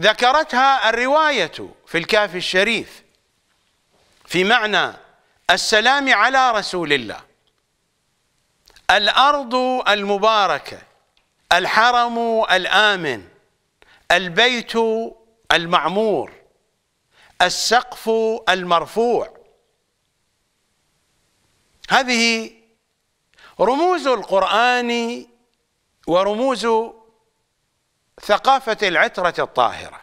ذكرتها الرواية في الكاف الشريف في معنى السلام على رسول الله الأرض المباركة الحرم الآمن البيت المعمور السقف المرفوع هذه رموز القرآن ورموز ثقافة العترة الطاهرة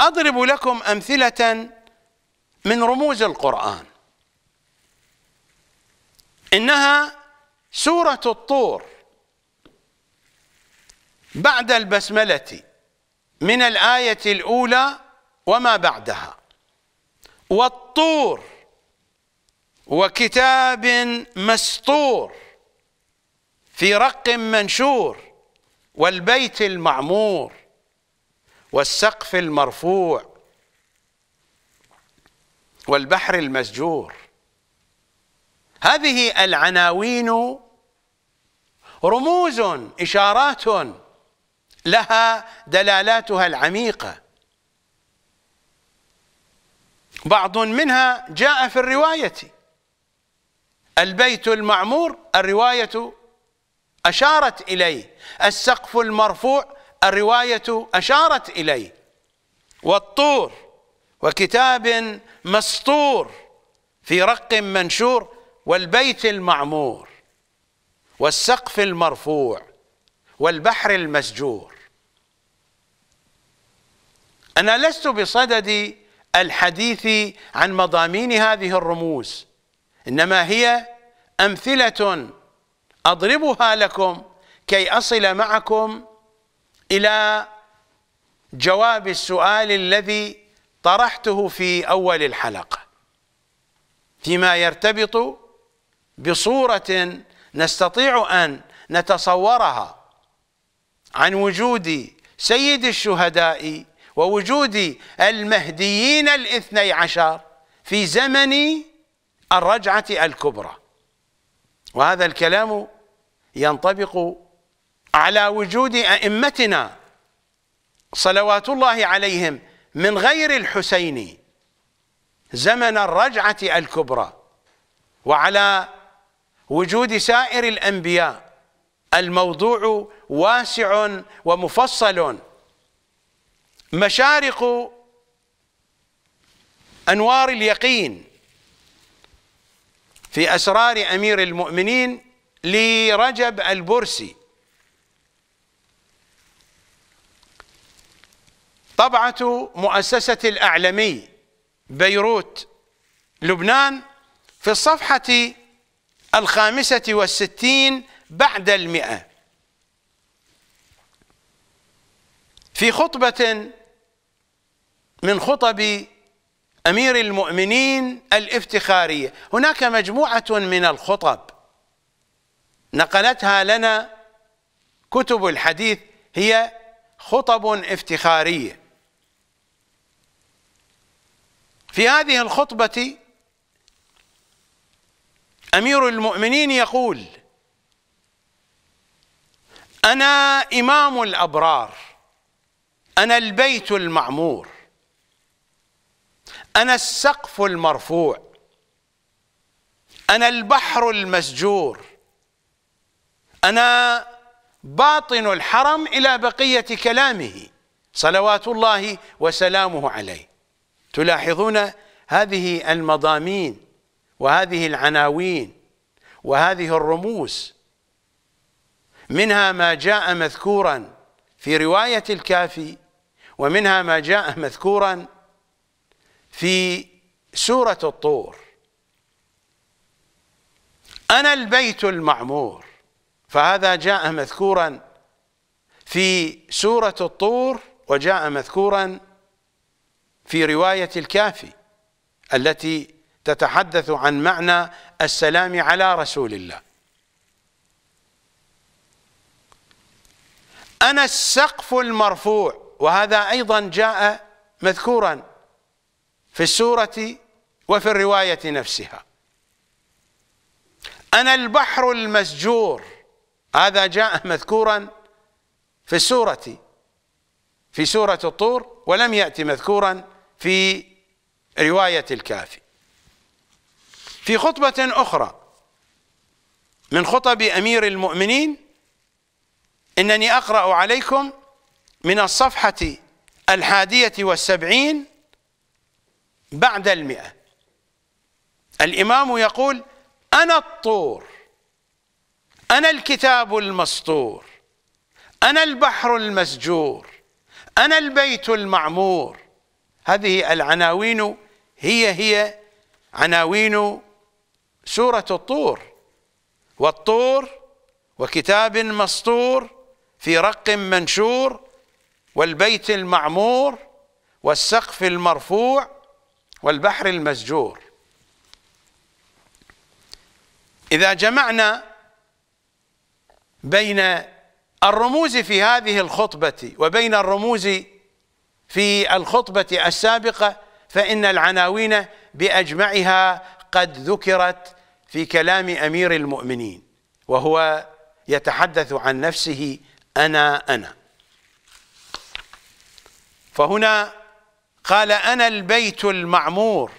أضرب لكم أمثلة من رموز القرآن إنها سورة الطور بعد البسملة من الآية الأولى وما بعدها والطور وكتاب مسطور في رق منشور والبيت المعمور والسقف المرفوع والبحر المسجور هذه العناوين رموز إشارات لها دلالاتها العميقة بعض منها جاء في الرواية البيت المعمور الرواية أشارت إليه السقف المرفوع الرواية أشارت إليه والطور وكتاب مسطور في رق منشور والبيت المعمور والسقف المرفوع والبحر المسجور أنا لست بصدد الحديث عن مضامين هذه الرموز إنما هي أمثلة أضربها لكم كي أصل معكم إلى جواب السؤال الذي طرحته في أول الحلقة فيما يرتبط بصورة نستطيع أن نتصورها عن وجود سيد الشهداء ووجود المهديين الاثني عشر في زمن الرجعة الكبرى وهذا الكلام ينطبق على وجود أئمتنا صلوات الله عليهم من غير الحسين زمن الرجعة الكبرى وعلى وجود سائر الأنبياء الموضوع واسع ومفصل مشارق انوار اليقين في اسرار امير المؤمنين لرجب البرسي طبعه مؤسسه الاعلمي بيروت لبنان في الصفحه الخامسه والستين بعد المئه في خطبه من خطب امير المؤمنين الافتخاريه هناك مجموعه من الخطب نقلتها لنا كتب الحديث هي خطب افتخاريه في هذه الخطبه امير المؤمنين يقول انا امام الابرار انا البيت المعمور أنا السقف المرفوع أنا البحر المسجور أنا باطن الحرم إلى بقية كلامه صلوات الله وسلامه عليه تلاحظون هذه المضامين وهذه العناوين وهذه الرموز منها ما جاء مذكورا في رواية الكافي ومنها ما جاء مذكورا في سورة الطور أنا البيت المعمور فهذا جاء مذكورا في سورة الطور وجاء مذكورا في رواية الكافي التي تتحدث عن معنى السلام على رسول الله أنا السقف المرفوع وهذا أيضا جاء مذكورا في السورة وفي الرواية نفسها أنا البحر المسجور هذا جاء مذكورا في السورة في سورة الطور ولم يأتي مذكورا في رواية الكافي في خطبة أخرى من خطب أمير المؤمنين إنني أقرأ عليكم من الصفحة الحادية والسبعين بعد المئة الإمام يقول أنا الطور أنا الكتاب المسطور أنا البحر المسجور أنا البيت المعمور هذه العناوين هي هي عناوين سورة الطور والطور وكتاب مسطور في رق منشور والبيت المعمور والسقف المرفوع والبحر المسجور إذا جمعنا بين الرموز في هذه الخطبة وبين الرموز في الخطبة السابقة فإن العناوين بأجمعها قد ذكرت في كلام أمير المؤمنين وهو يتحدث عن نفسه أنا أنا فهنا قال أنا البيت المعمور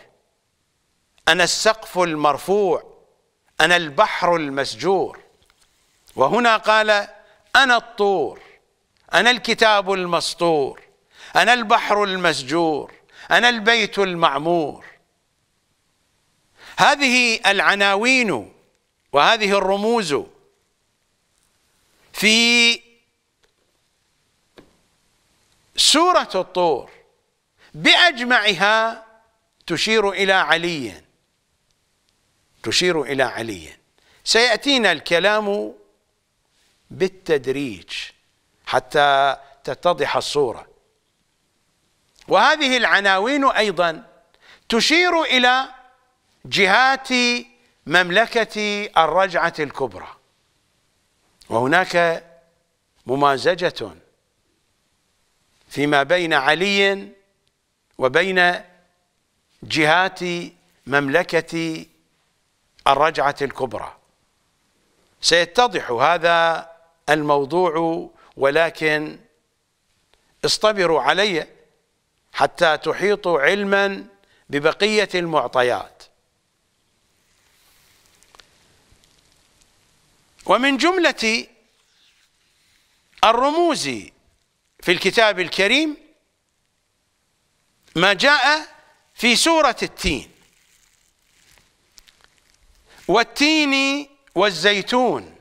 أنا السقف المرفوع أنا البحر المسجور وهنا قال أنا الطور أنا الكتاب المسطور أنا البحر المسجور أنا البيت المعمور هذه العناوين وهذه الرموز في سورة الطور بأجمعها تشير إلى علي تشير إلى علي سيأتينا الكلام بالتدريج حتى تتضح الصورة وهذه العناوين أيضا تشير إلى جهات مملكة الرجعة الكبرى وهناك ممازجة فيما بين علي وبين جهات مملكة الرجعة الكبرى سيتضح هذا الموضوع ولكن اصطبروا علي حتى تحيطوا علما ببقية المعطيات ومن جملة الرموز في الكتاب الكريم ما جاء في سورة التين والتين والزيتون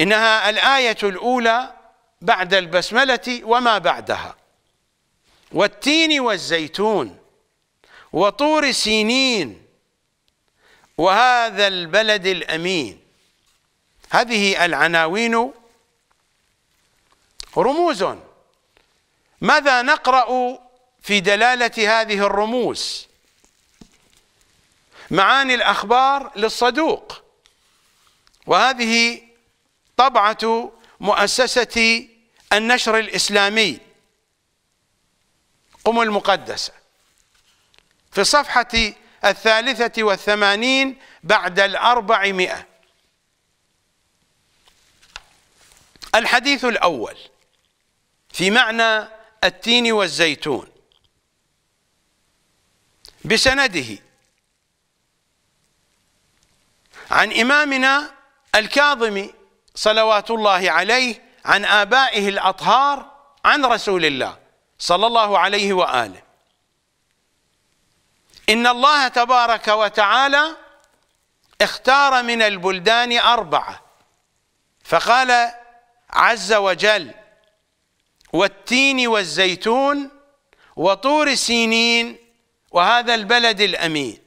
إنها الآية الأولى بعد البسملة وما بعدها والتين والزيتون وطور سينين وهذا البلد الأمين هذه العناوين رموز ماذا نقرأ في دلالة هذه الرموز معاني الأخبار للصدوق وهذه طبعة مؤسسة النشر الإسلامي قم المقدسة في صفحة الثالثة والثمانين بعد الأربعمائة الحديث الأول في معنى التين والزيتون بسنده عن إمامنا الكاظمي صلوات الله عليه عن آبائه الأطهار عن رسول الله صلى الله عليه وآله إن الله تبارك وتعالى اختار من البلدان أربعة فقال عز وجل والتين والزيتون وطور سينين وهذا البلد الأمين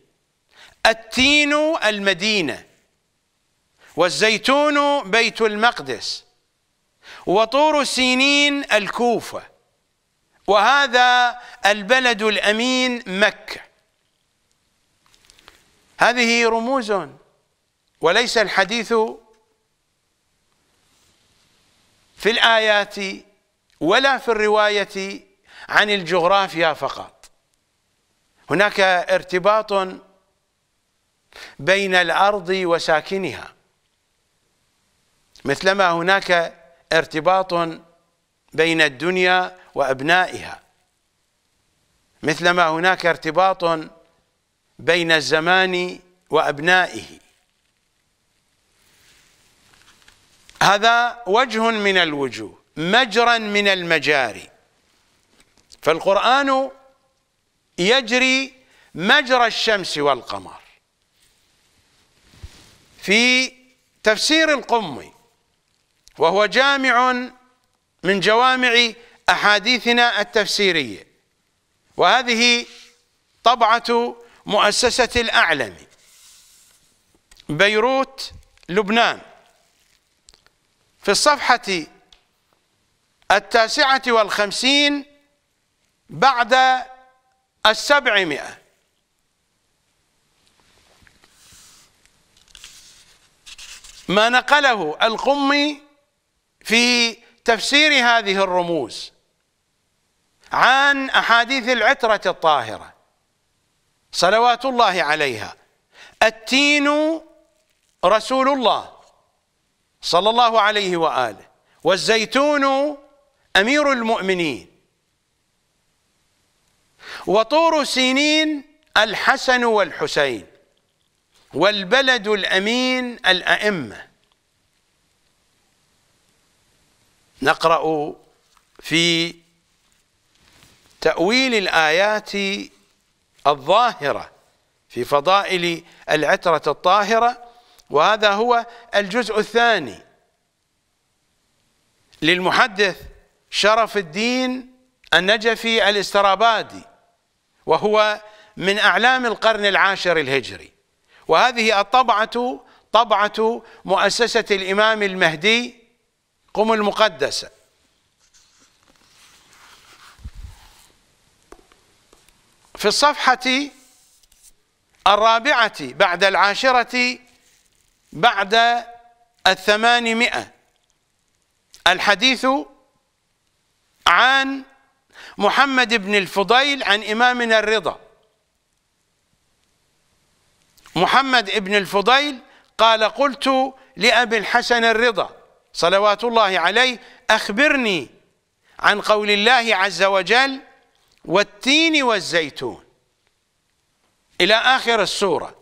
التين المدينة والزيتون بيت المقدس وطور سينين الكوفة وهذا البلد الأمين مكة هذه رموز وليس الحديث في الآيات ولا في الرواية عن الجغرافيا فقط هناك ارتباط بين الأرض وساكنها مثلما هناك ارتباط بين الدنيا وأبنائها مثلما هناك ارتباط بين الزمان وأبنائه هذا وجه من الوجوه مجرا من المجاري فالقرآن يجري مجرى الشمس والقمر في تفسير القمي وهو جامع من جوامع أحاديثنا التفسيرية وهذه طبعة مؤسسة الأعلم بيروت لبنان في الصفحة التاسعة والخمسين بعد السبعمائة ما نقله القمي في تفسير هذه الرموز عن أحاديث العترة الطاهرة صلوات الله عليها التين رسول الله صلى الله عليه وآله والزيتون أمير المؤمنين وطور سينين الحسن والحسين والبلد الأمين الأئمة نقرأ في تأويل الآيات الظاهرة في فضائل العترة الطاهرة وهذا هو الجزء الثاني للمحدث شرف الدين النجفي الاسترابادي وهو من أعلام القرن العاشر الهجري وهذه الطبعة طبعة مؤسسة الإمام المهدي قم المقدسة في الصفحة الرابعة بعد العاشرة بعد الثمانمائة الحديث عن محمد بن الفضيل عن إمامنا الرضا محمد بن الفضيل قال قلت لأبي الحسن الرضا صلوات الله عليه أخبرني عن قول الله عز وجل والتين والزيتون إلى آخر السورة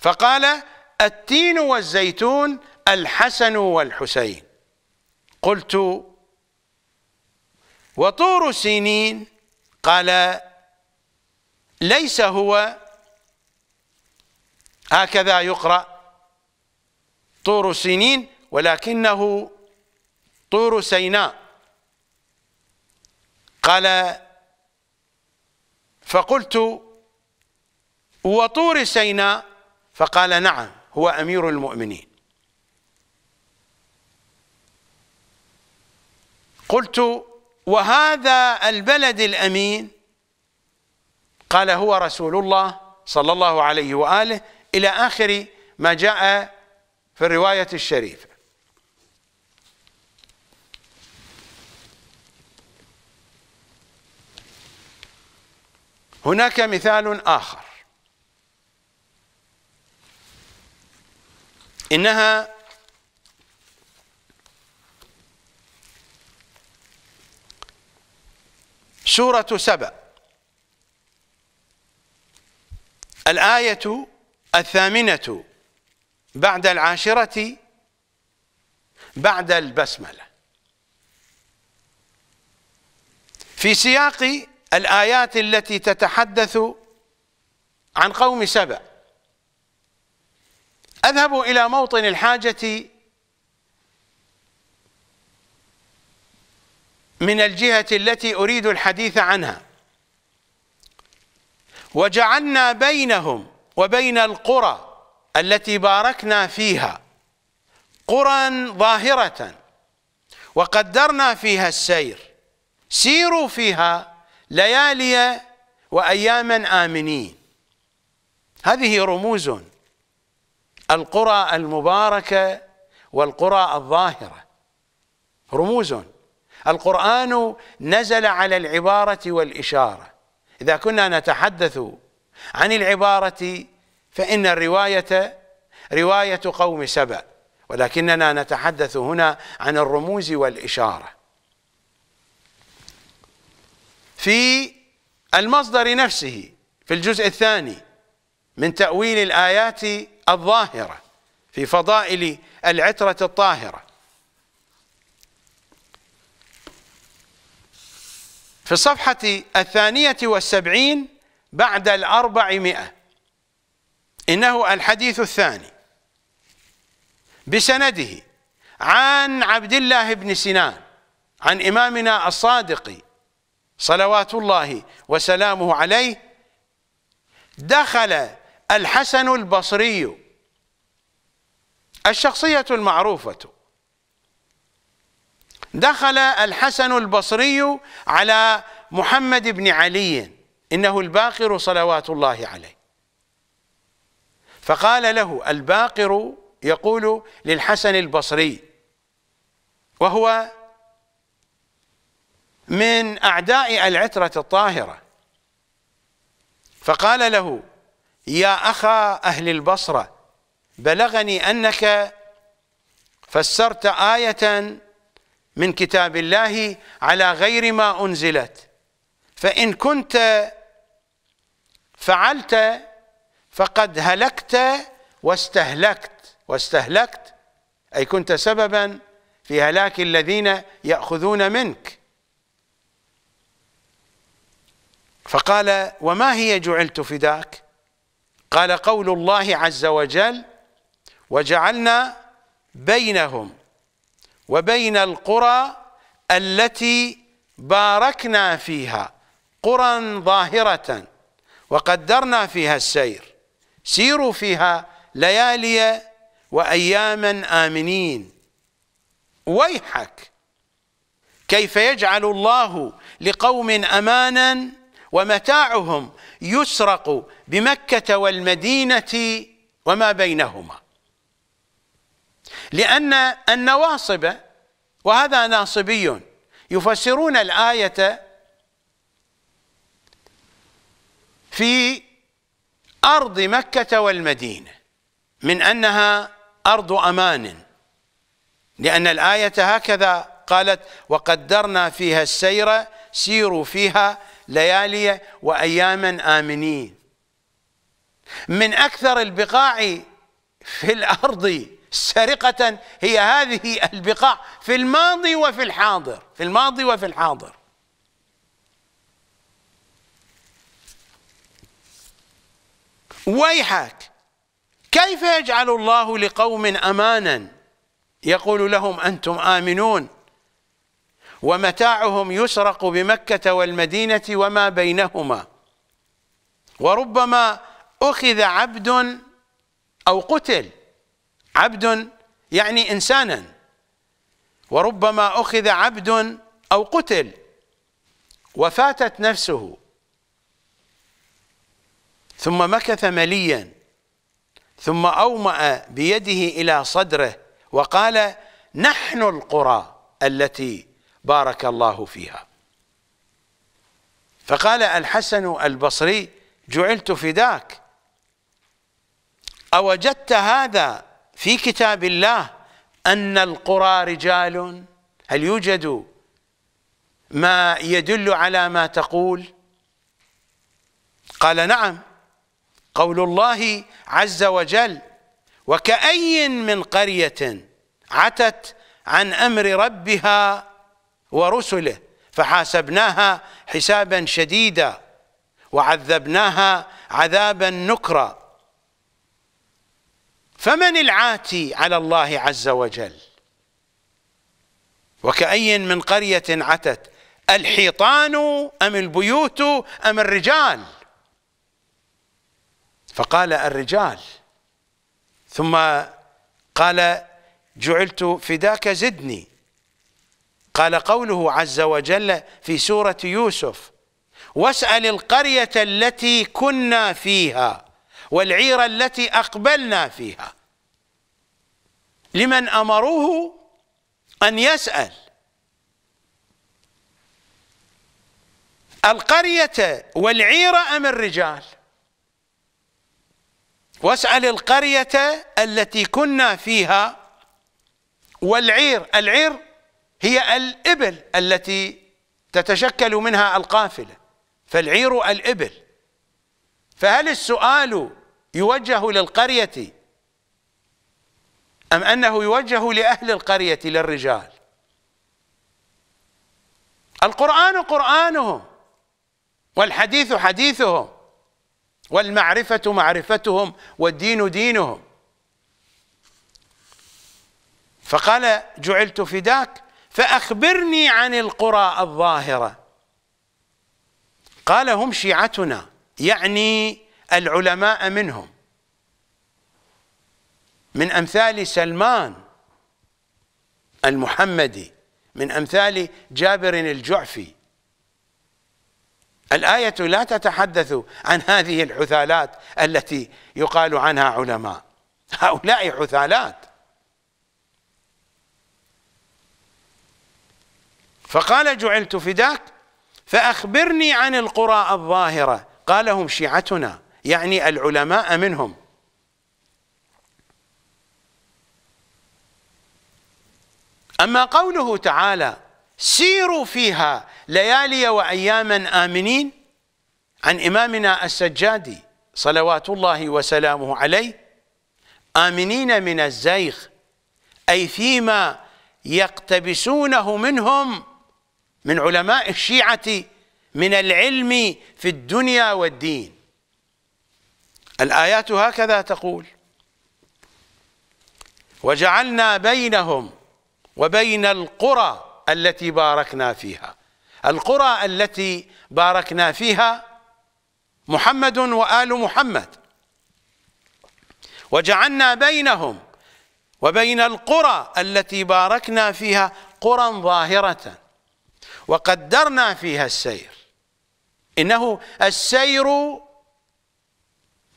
فقال التين والزيتون الحسن والحسين قلت وطور سينين قال ليس هو هكذا يقرأ طور سينين ولكنه طور سيناء قال فقلت وطور سيناء فقال نعم هو أمير المؤمنين قلت وهذا البلد الأمين قال هو رسول الله صلى الله عليه وآله إلى آخر ما جاء في الرواية الشريفة هناك مثال آخر إنها سورة سبأ الآية الثامنة بعد العاشرة بعد البسملة في سياق الآيات التي تتحدث عن قوم سبأ أذهب إلى موطن الحاجة من الجهة التي أريد الحديث عنها وجعلنا بينهم وبين القرى التي باركنا فيها قرى ظاهرة وقدرنا فيها السير سيروا فيها ليالي وأياما آمنين هذه رموز القرى المباركة والقرى الظاهرة رموز القرآن نزل على العبارة والإشارة إذا كنا نتحدث عن العبارة فإن الرواية رواية قوم سبأ ولكننا نتحدث هنا عن الرموز والإشارة في المصدر نفسه في الجزء الثاني من تأويل الآيات الظاهرة في فضائل العترة الطاهرة في الصفحة الثانية والسبعين بعد الأربعمائة إنه الحديث الثاني بسنده عن عبد الله بن سنان عن إمامنا الصادق صلوات الله وسلامه عليه دخل الحسن البصري الشخصية المعروفة دخل الحسن البصري على محمد بن علي إنه الباقر صلوات الله عليه فقال له الباقر يقول للحسن البصري وهو من أعداء العترة الطاهرة فقال له يا أخا أهل البصرة بلغني أنك فسرت آية من كتاب الله على غير ما أنزلت فإن كنت فعلت فقد هلكت واستهلكت واستهلكت أي كنت سببا في هلاك الذين يأخذون منك فقال وما هي جعلت فداك قال قول الله عز وجل وجعلنا بينهم وبين القرى التي باركنا فيها قرى ظاهرة وقدرنا فيها السير سيروا فيها ليالي وأياما آمنين ويحك كيف يجعل الله لقوم أمانا ومتاعهم يسرق بمكة والمدينة وما بينهما لأن النواصب وهذا ناصبي يفسرون الآية في أرض مكة والمدينة من أنها أرض أمان لأن الآية هكذا قالت وقدرنا فيها السير سيروا فيها ليالي وأياما آمنين من أكثر البقاع في الأرض سرقة هي هذه البقاع في الماضي وفي الحاضر في الماضي وفي الحاضر ويحك كيف يجعل الله لقوم امانا يقول لهم انتم امنون ومتاعهم يسرق بمكه والمدينه وما بينهما وربما اخذ عبد او قتل عبد يعني إنسانا وربما أخذ عبد أو قتل وفاتت نفسه ثم مكث مليا ثم أومأ بيده إلى صدره وقال نحن القرى التي بارك الله فيها فقال الحسن البصري جعلت فداك أوجدت هذا في كتاب الله أن القرى رجال هل يوجد ما يدل على ما تقول قال نعم قول الله عز وجل وكأي من قرية عتت عن أمر ربها ورسله فحاسبناها حسابا شديدا وعذبناها عذابا نكرا فمن العاتي على الله عز وجل وكأي من قرية عتت الحيطان أم البيوت أم الرجال فقال الرجال ثم قال جعلت فداك زدني قال قوله عز وجل في سورة يوسف واسأل القرية التي كنا فيها والعيرة التي أقبلنا فيها لمن أمروه أن يسأل القرية والعيرة أم الرجال واسأل القرية التي كنا فيها والعير العير هي الإبل التي تتشكل منها القافلة فالعير الإبل فهل السؤال يوجه للقرية أم أنه يوجه لأهل القرية للرجال القرآن قرآنهم والحديث حديثهم والمعرفة معرفتهم والدين دينهم فقال جعلت فداك فأخبرني عن القرى الظاهرة قال هم شيعتنا يعني العلماء منهم من أمثال سلمان المحمدي من أمثال جابر الجعفي الآية لا تتحدث عن هذه الحثالات التي يقال عنها علماء هؤلاء حثالات فقال جعلت فداك فأخبرني عن القرى الظاهرة قال هم شيعتنا يعني العلماء منهم أما قوله تعالى سيروا فيها ليالي وأياما آمنين عن إمامنا السجادي صلوات الله وسلامه عليه آمنين من الزيغ أي فيما يقتبسونه منهم من علماء الشيعة من العلم في الدنيا والدين الآيات هكذا تقول وجعلنا بينهم وبين القرى التي باركنا فيها القرى التي باركنا فيها محمد وآل محمد وجعلنا بينهم وبين القرى التي باركنا فيها قرى ظاهرة وقدرنا فيها السير إنه السير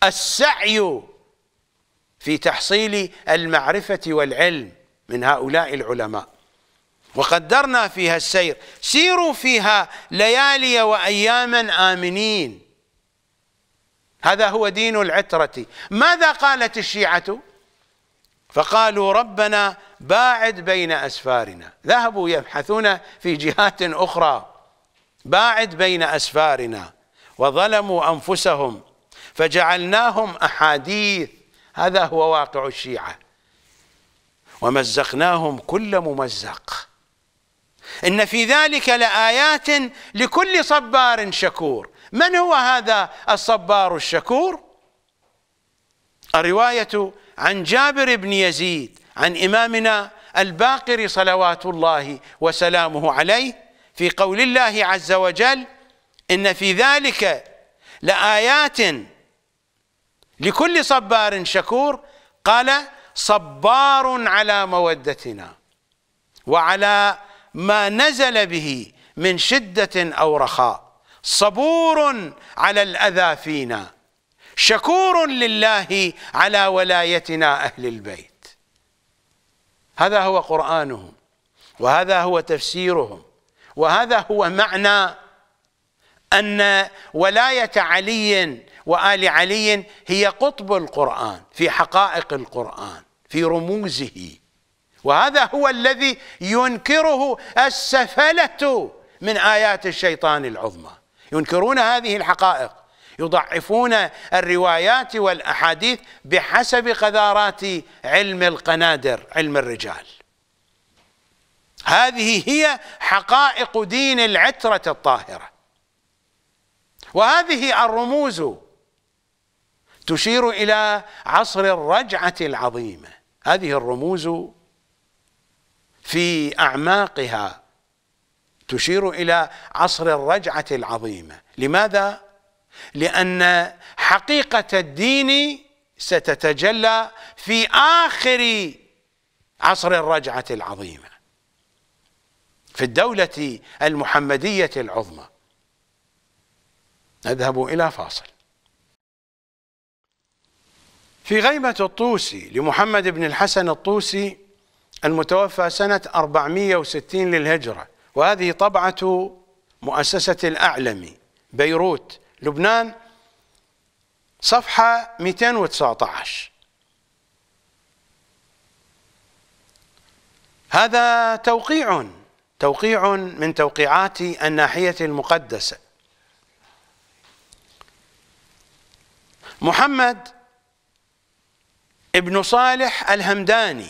السعي في تحصيل المعرفة والعلم من هؤلاء العلماء وقدرنا فيها السير سيروا فيها ليالي وأياما آمنين هذا هو دين العترة ماذا قالت الشيعة فقالوا ربنا باعد بين أسفارنا ذهبوا يبحثون في جهات أخرى باعد بين أسفارنا وظلموا أنفسهم فجعلناهم أحاديث هذا هو واقع الشيعة ومزقناهم كل ممزق إن في ذلك لآيات لكل صبار شكور من هو هذا الصبار الشكور الرواية عن جابر بن يزيد عن إمامنا الباقر صلوات الله وسلامه عليه في قول الله عز وجل إن في ذلك لآيات لكل صبار شكور قال صبار على مودتنا وعلى ما نزل به من شدة أو رخاء صبور على الأذى فينا شكور لله على ولايتنا أهل البيت هذا هو قرآنهم وهذا هو تفسيرهم وهذا هو معنى أن ولاية علي وآل علي هي قطب القرآن في حقائق القرآن في رموزه وهذا هو الذي ينكره السفلة من آيات الشيطان العظمى ينكرون هذه الحقائق يضعفون الروايات والأحاديث بحسب قذارات علم القنادر علم الرجال هذه هي حقائق دين العترة الطاهرة وهذه الرموز تشير إلى عصر الرجعة العظيمة هذه الرموز في أعماقها تشير إلى عصر الرجعة العظيمة لماذا؟ لأن حقيقة الدين ستتجلى في آخر عصر الرجعة العظيمة في الدولة المحمدية العظمى نذهب إلى فاصل في غيبة الطوسي لمحمد بن الحسن الطوسي المتوفى سنة 460 للهجرة وهذه طبعة مؤسسة الأعلمي بيروت لبنان صفحة 219 هذا توقيع توقيع من توقيعات الناحية المقدسة محمد ابن صالح الهمداني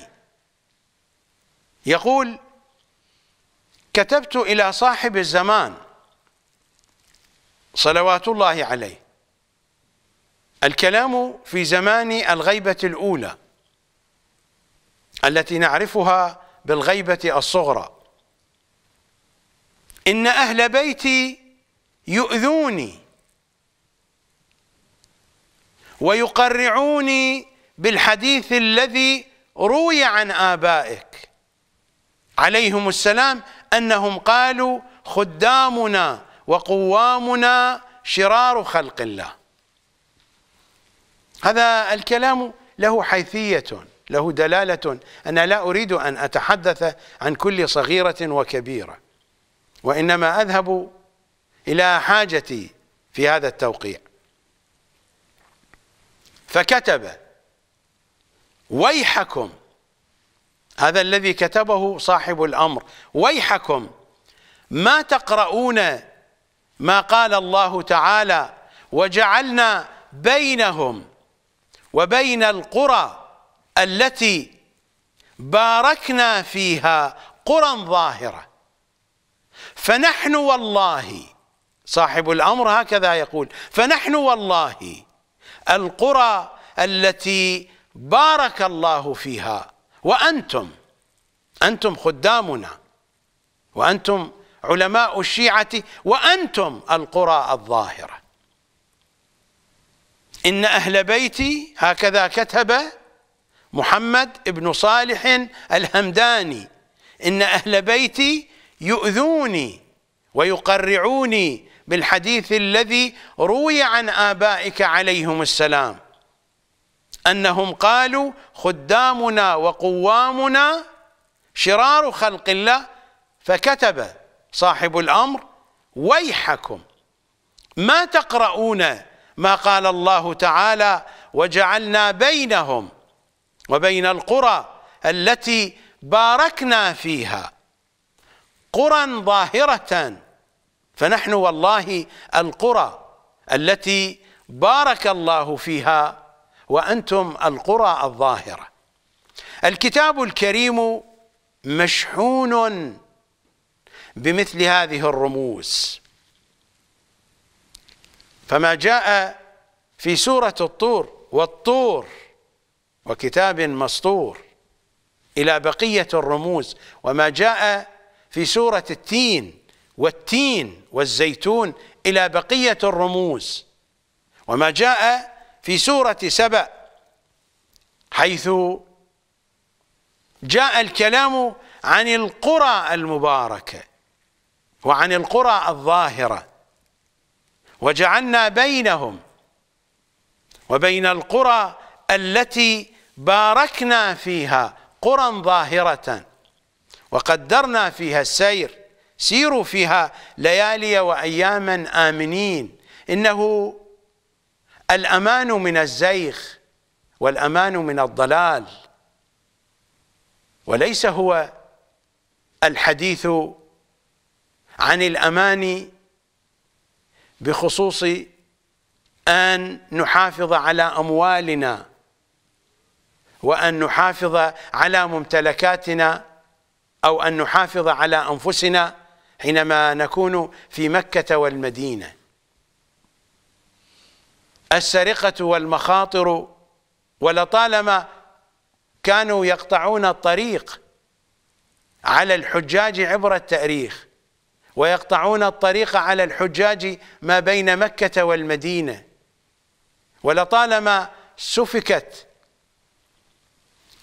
يقول كتبت إلى صاحب الزمان صلوات الله عليه الكلام في زمان الغيبة الأولى التي نعرفها بالغيبة الصغرى إن أهل بيتي يؤذوني ويقرعوني بالحديث الذي روي عن آبائك عليهم السلام أنهم قالوا خدامنا وقوامنا شرار خلق الله هذا الكلام له حيثية له دلالة أنا لا أريد أن أتحدث عن كل صغيرة وكبيرة وإنما أذهب إلى حاجتي في هذا التوقيع فكتب ويحكم هذا الذي كتبه صاحب الأمر ويحكم ما تقرؤون ما قال الله تعالى وجعلنا بينهم وبين القرى التي باركنا فيها قرى ظاهرة فنحن والله صاحب الأمر هكذا يقول فنحن والله القرى التي بارك الله فيها وأنتم أنتم خدامنا وأنتم علماء الشيعة وأنتم القرى الظاهرة إن أهل بيتي هكذا كتب محمد بن صالح الهمداني إن أهل بيتي يؤذوني ويقرعوني بالحديث الذي روي عن آبائك عليهم السلام أنهم قالوا خدامنا وقوامنا شرار خلق الله فكتب صاحب الأمر ويحكم ما تقرؤون ما قال الله تعالى وجعلنا بينهم وبين القرى التي باركنا فيها قرى ظاهرة فنحن والله القرى التي بارك الله فيها وأنتم القرى الظاهرة الكتاب الكريم مشحون بمثل هذه الرموز فما جاء في سورة الطور والطور وكتاب مسطور إلى بقية الرموز وما جاء في سورة التين والتين والزيتون إلى بقية الرموز وما جاء في سورة سبأ حيث جاء الكلام عن القرى المباركة وعن القرى الظاهرة وجعلنا بينهم وبين القرى التي باركنا فيها قرى ظاهرة وقدرنا فيها السير سيروا فيها ليالي وأياما آمنين إنه الامان من الزيخ والامان من الضلال وليس هو الحديث عن الامان بخصوص ان نحافظ على اموالنا وان نحافظ على ممتلكاتنا او ان نحافظ على انفسنا حينما نكون في مكه والمدينه السرقة والمخاطر ولطالما كانوا يقطعون الطريق على الحجاج عبر التاريخ ويقطعون الطريق على الحجاج ما بين مكة والمدينة ولطالما سفكت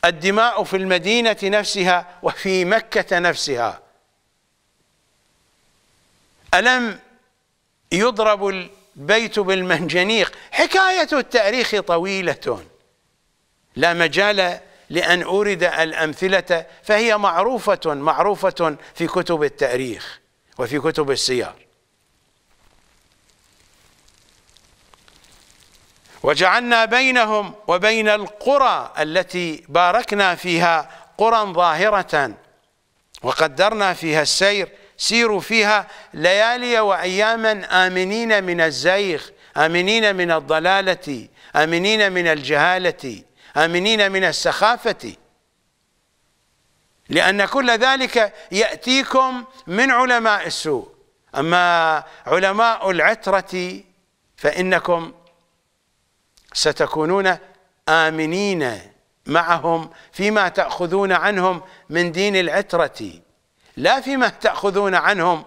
الدماء في المدينة نفسها وفي مكة نفسها ألم يضرب البيت بالمنجنيق حكاية التاريخ طويلة لا مجال لأن أورد الأمثلة فهي معروفة معروفة في كتب التاريخ وفي كتب السيار وجعلنا بينهم وبين القرى التي باركنا فيها قرى ظاهرة وقدرنا فيها السير سيروا فيها ليالي وأياما آمنين من الزيغ آمنين من الضلالة آمنين من الجهالة آمنين من السخافة لأن كل ذلك يأتيكم من علماء السوء أما علماء العترة فإنكم ستكونون آمنين معهم فيما تأخذون عنهم من دين العترة لا فيما تأخذون عنهم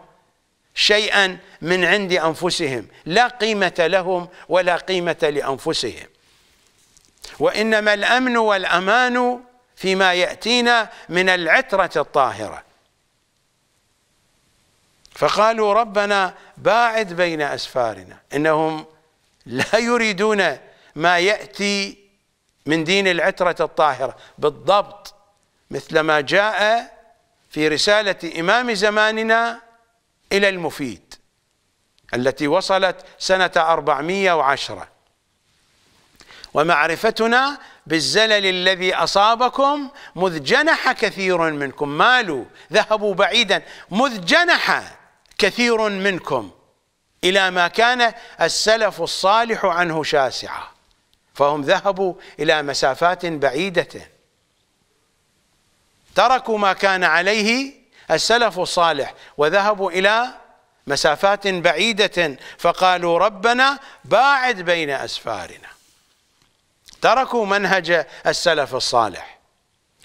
شيئا من عند أنفسهم لا قيمة لهم ولا قيمة لأنفسهم وإنما الأمن والأمان فيما يأتينا من العترة الطاهرة فقالوا ربنا باعد بين أسفارنا إنهم لا يريدون ما يأتي من دين العترة الطاهرة بالضبط مثل ما جاء في رسالة إمام زماننا إلى المفيد التي وصلت سنة 410 ومعرفتنا بالزلل الذي أصابكم مذ جنح كثير منكم مالوا ذهبوا بعيدا مذ جنح كثير منكم إلى ما كان السلف الصالح عنه شاسعا فهم ذهبوا إلى مسافات بعيدة تركوا ما كان عليه السلف الصالح وذهبوا إلى مسافات بعيدة فقالوا ربنا باعد بين أسفارنا تركوا منهج السلف الصالح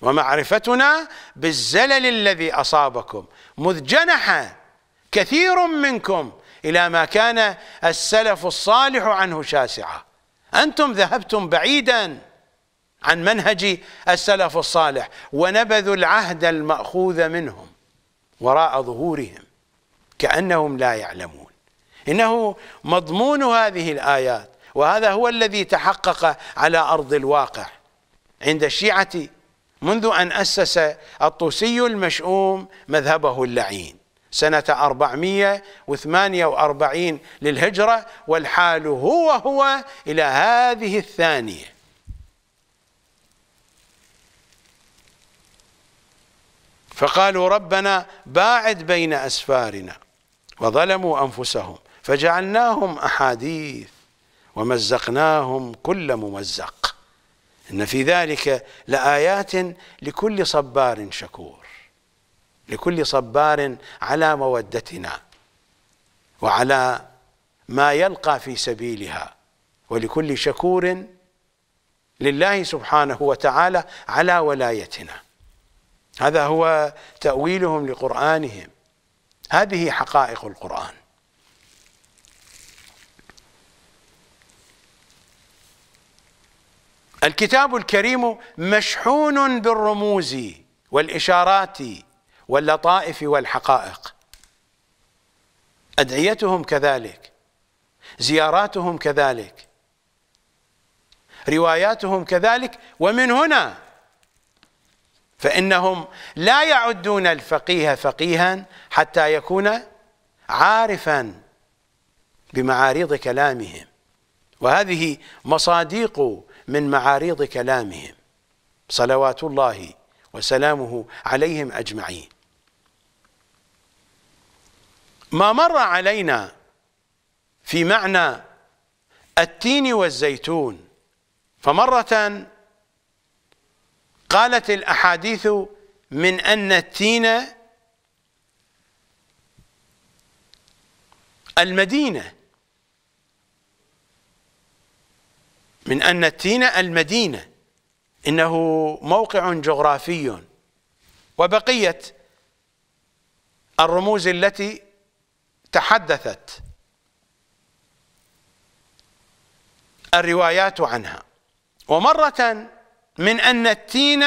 ومعرفتنا بالزلل الذي أصابكم مذ جنح كثير منكم إلى ما كان السلف الصالح عنه شاسعا أنتم ذهبتم بعيداً عن منهج السلف الصالح ونبذوا العهد المأخوذ منهم وراء ظهورهم كأنهم لا يعلمون إنه مضمون هذه الآيات وهذا هو الذي تحقق على أرض الواقع عند الشيعة منذ أن أسس الطوسي المشؤوم مذهبه اللعين سنة 448 للهجرة والحال هو هو إلى هذه الثانية فقالوا ربنا باعد بين أسفارنا وظلموا أنفسهم فجعلناهم أحاديث ومزقناهم كل ممزق إن في ذلك لآيات لكل صبار شكور لكل صبار على مودتنا وعلى ما يلقى في سبيلها ولكل شكور لله سبحانه وتعالى على ولايتنا هذا هو تأويلهم لقرآنهم هذه حقائق القرآن الكتاب الكريم مشحون بالرموز والإشارات واللطائف والحقائق أدعيتهم كذلك زياراتهم كذلك رواياتهم كذلك ومن هنا فإنهم لا يعدون الفقيه فقيها حتى يكون عارفا بمعاريض كلامهم وهذه مصاديق من معاريض كلامهم صلوات الله وسلامه عليهم أجمعين ما مر علينا في معنى التين والزيتون فمرة قالت الأحاديث من أن التين المدينة من أن التين المدينة إنه موقع جغرافي وبقية الرموز التي تحدثت الروايات عنها ومرة من أن التين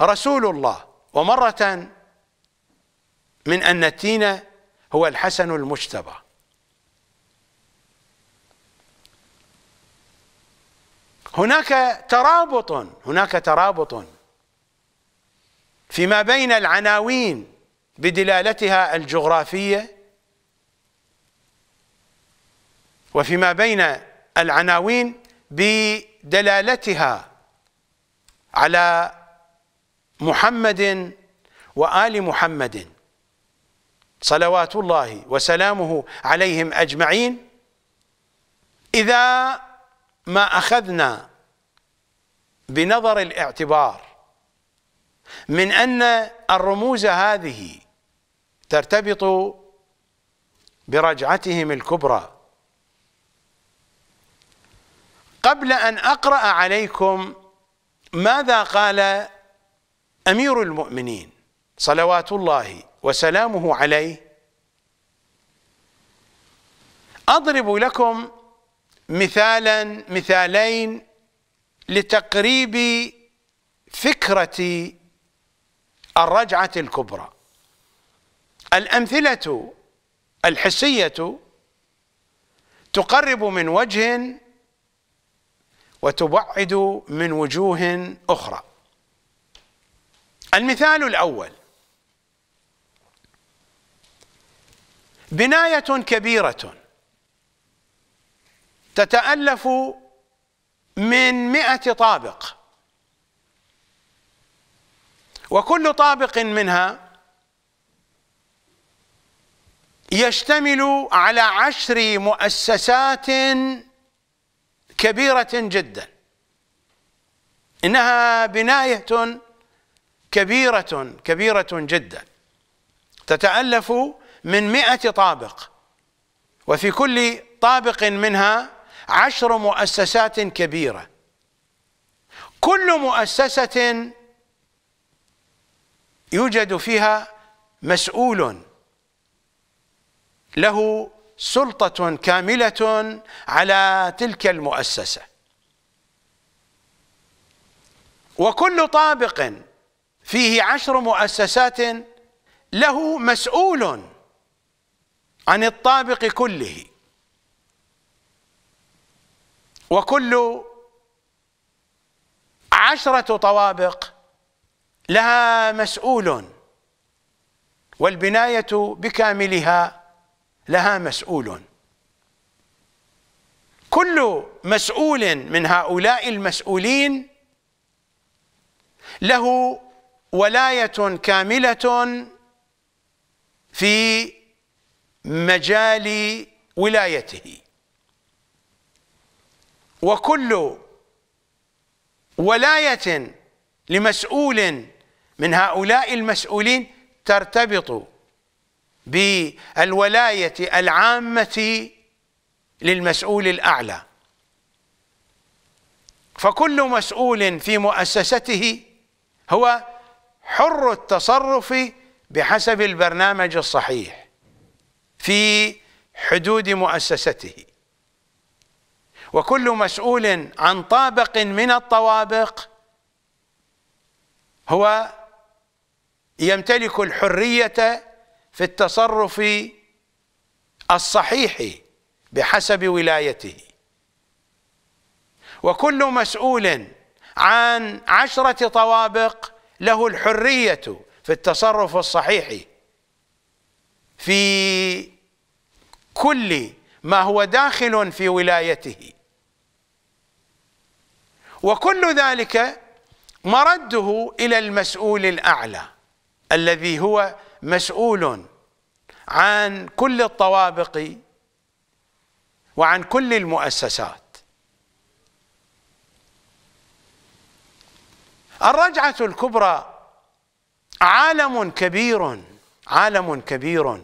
رسول الله ومرة من أن التين هو الحسن المجتبى هناك ترابط هناك ترابط فيما بين العناوين بدلالتها الجغرافية وفيما بين العناوين ب دلالتها على محمد وآل محمد صلوات الله وسلامه عليهم أجمعين إذا ما أخذنا بنظر الاعتبار من أن الرموز هذه ترتبط برجعتهم الكبرى قبل أن أقرأ عليكم ماذا قال أمير المؤمنين صلوات الله وسلامه عليه أضرب لكم مثالا مثالين لتقريب فكرة الرجعة الكبرى الأمثلة الحسية تقرب من وجه وتبعد من وجوه أخرى المثال الأول بناية كبيرة تتألف من مئة طابق وكل طابق منها يشتمل على عشر مؤسسات كبيرة جدا إنها بناية كبيرة كبيرة جدا تتألف من مئة طابق وفي كل طابق منها عشر مؤسسات كبيرة كل مؤسسة يوجد فيها مسؤول له سلطة كاملة على تلك المؤسسة وكل طابق فيه عشر مؤسسات له مسؤول عن الطابق كله وكل عشرة طوابق لها مسؤول والبناية بكاملها لها مسؤول كل مسؤول من هؤلاء المسؤولين له ولاية كاملة في مجال ولايته وكل ولاية لمسؤول من هؤلاء المسؤولين ترتبط بالولاية العامة للمسؤول الأعلى فكل مسؤول في مؤسسته هو حر التصرف بحسب البرنامج الصحيح في حدود مؤسسته وكل مسؤول عن طابق من الطوابق هو يمتلك الحرية في التصرف الصحيح بحسب ولايته وكل مسؤول عن عشرة طوابق له الحرية في التصرف الصحيح في كل ما هو داخل في ولايته وكل ذلك مرده إلى المسؤول الأعلى الذي هو مسؤول عن كل الطوابق وعن كل المؤسسات الرجعة الكبرى عالم كبير عالم كبير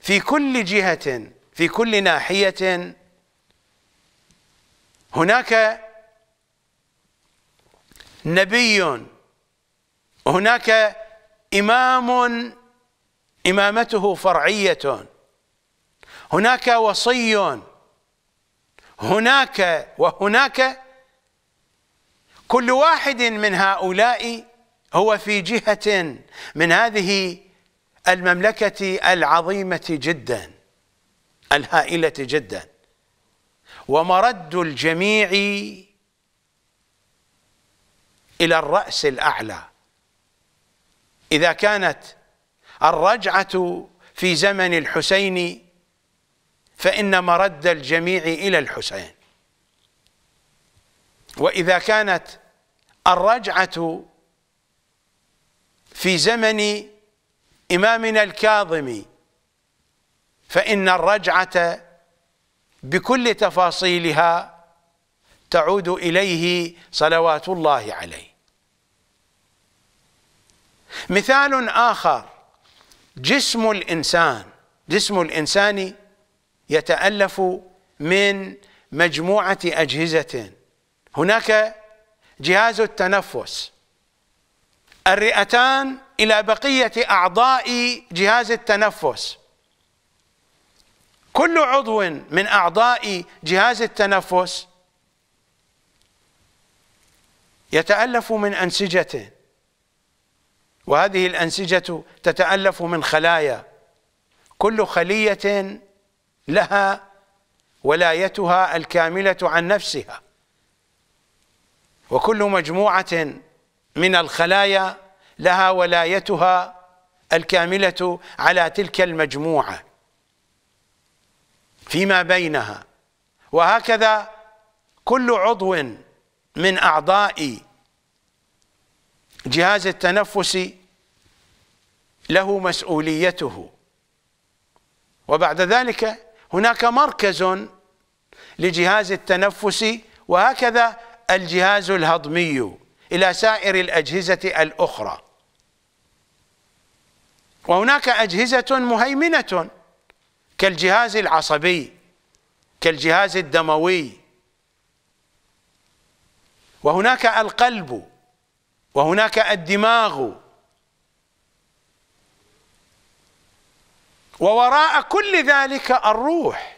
في كل جهة في كل ناحية هناك نبي هناك إمام إمامته فرعية هناك وصي هناك وهناك كل واحد من هؤلاء هو في جهة من هذه المملكة العظيمة جدا الهائلة جدا ومرد الجميع إلى الرأس الأعلى إذا كانت الرجعة في زمن الحسين فإن مرد الجميع إلى الحسين وإذا كانت الرجعة في زمن إمامنا الكاظم فإن الرجعة بكل تفاصيلها تعود إليه صلوات الله عليه مثال آخر جسم الإنسان جسم الإنسان يتألف من مجموعة أجهزة هناك جهاز التنفس الرئتان إلى بقية أعضاء جهاز التنفس كل عضو من أعضاء جهاز التنفس يتألف من أنسجة وهذه الأنسجة تتألف من خلايا كل خلية لها ولايتها الكاملة عن نفسها وكل مجموعة من الخلايا لها ولايتها الكاملة على تلك المجموعة فيما بينها وهكذا كل عضو من أعضاء جهاز التنفس له مسؤوليته وبعد ذلك هناك مركز لجهاز التنفس وهكذا الجهاز الهضمي إلى سائر الأجهزة الأخرى وهناك أجهزة مهيمنة كالجهاز العصبي كالجهاز الدموي وهناك القلب وهناك الدماغ ووراء كل ذلك الروح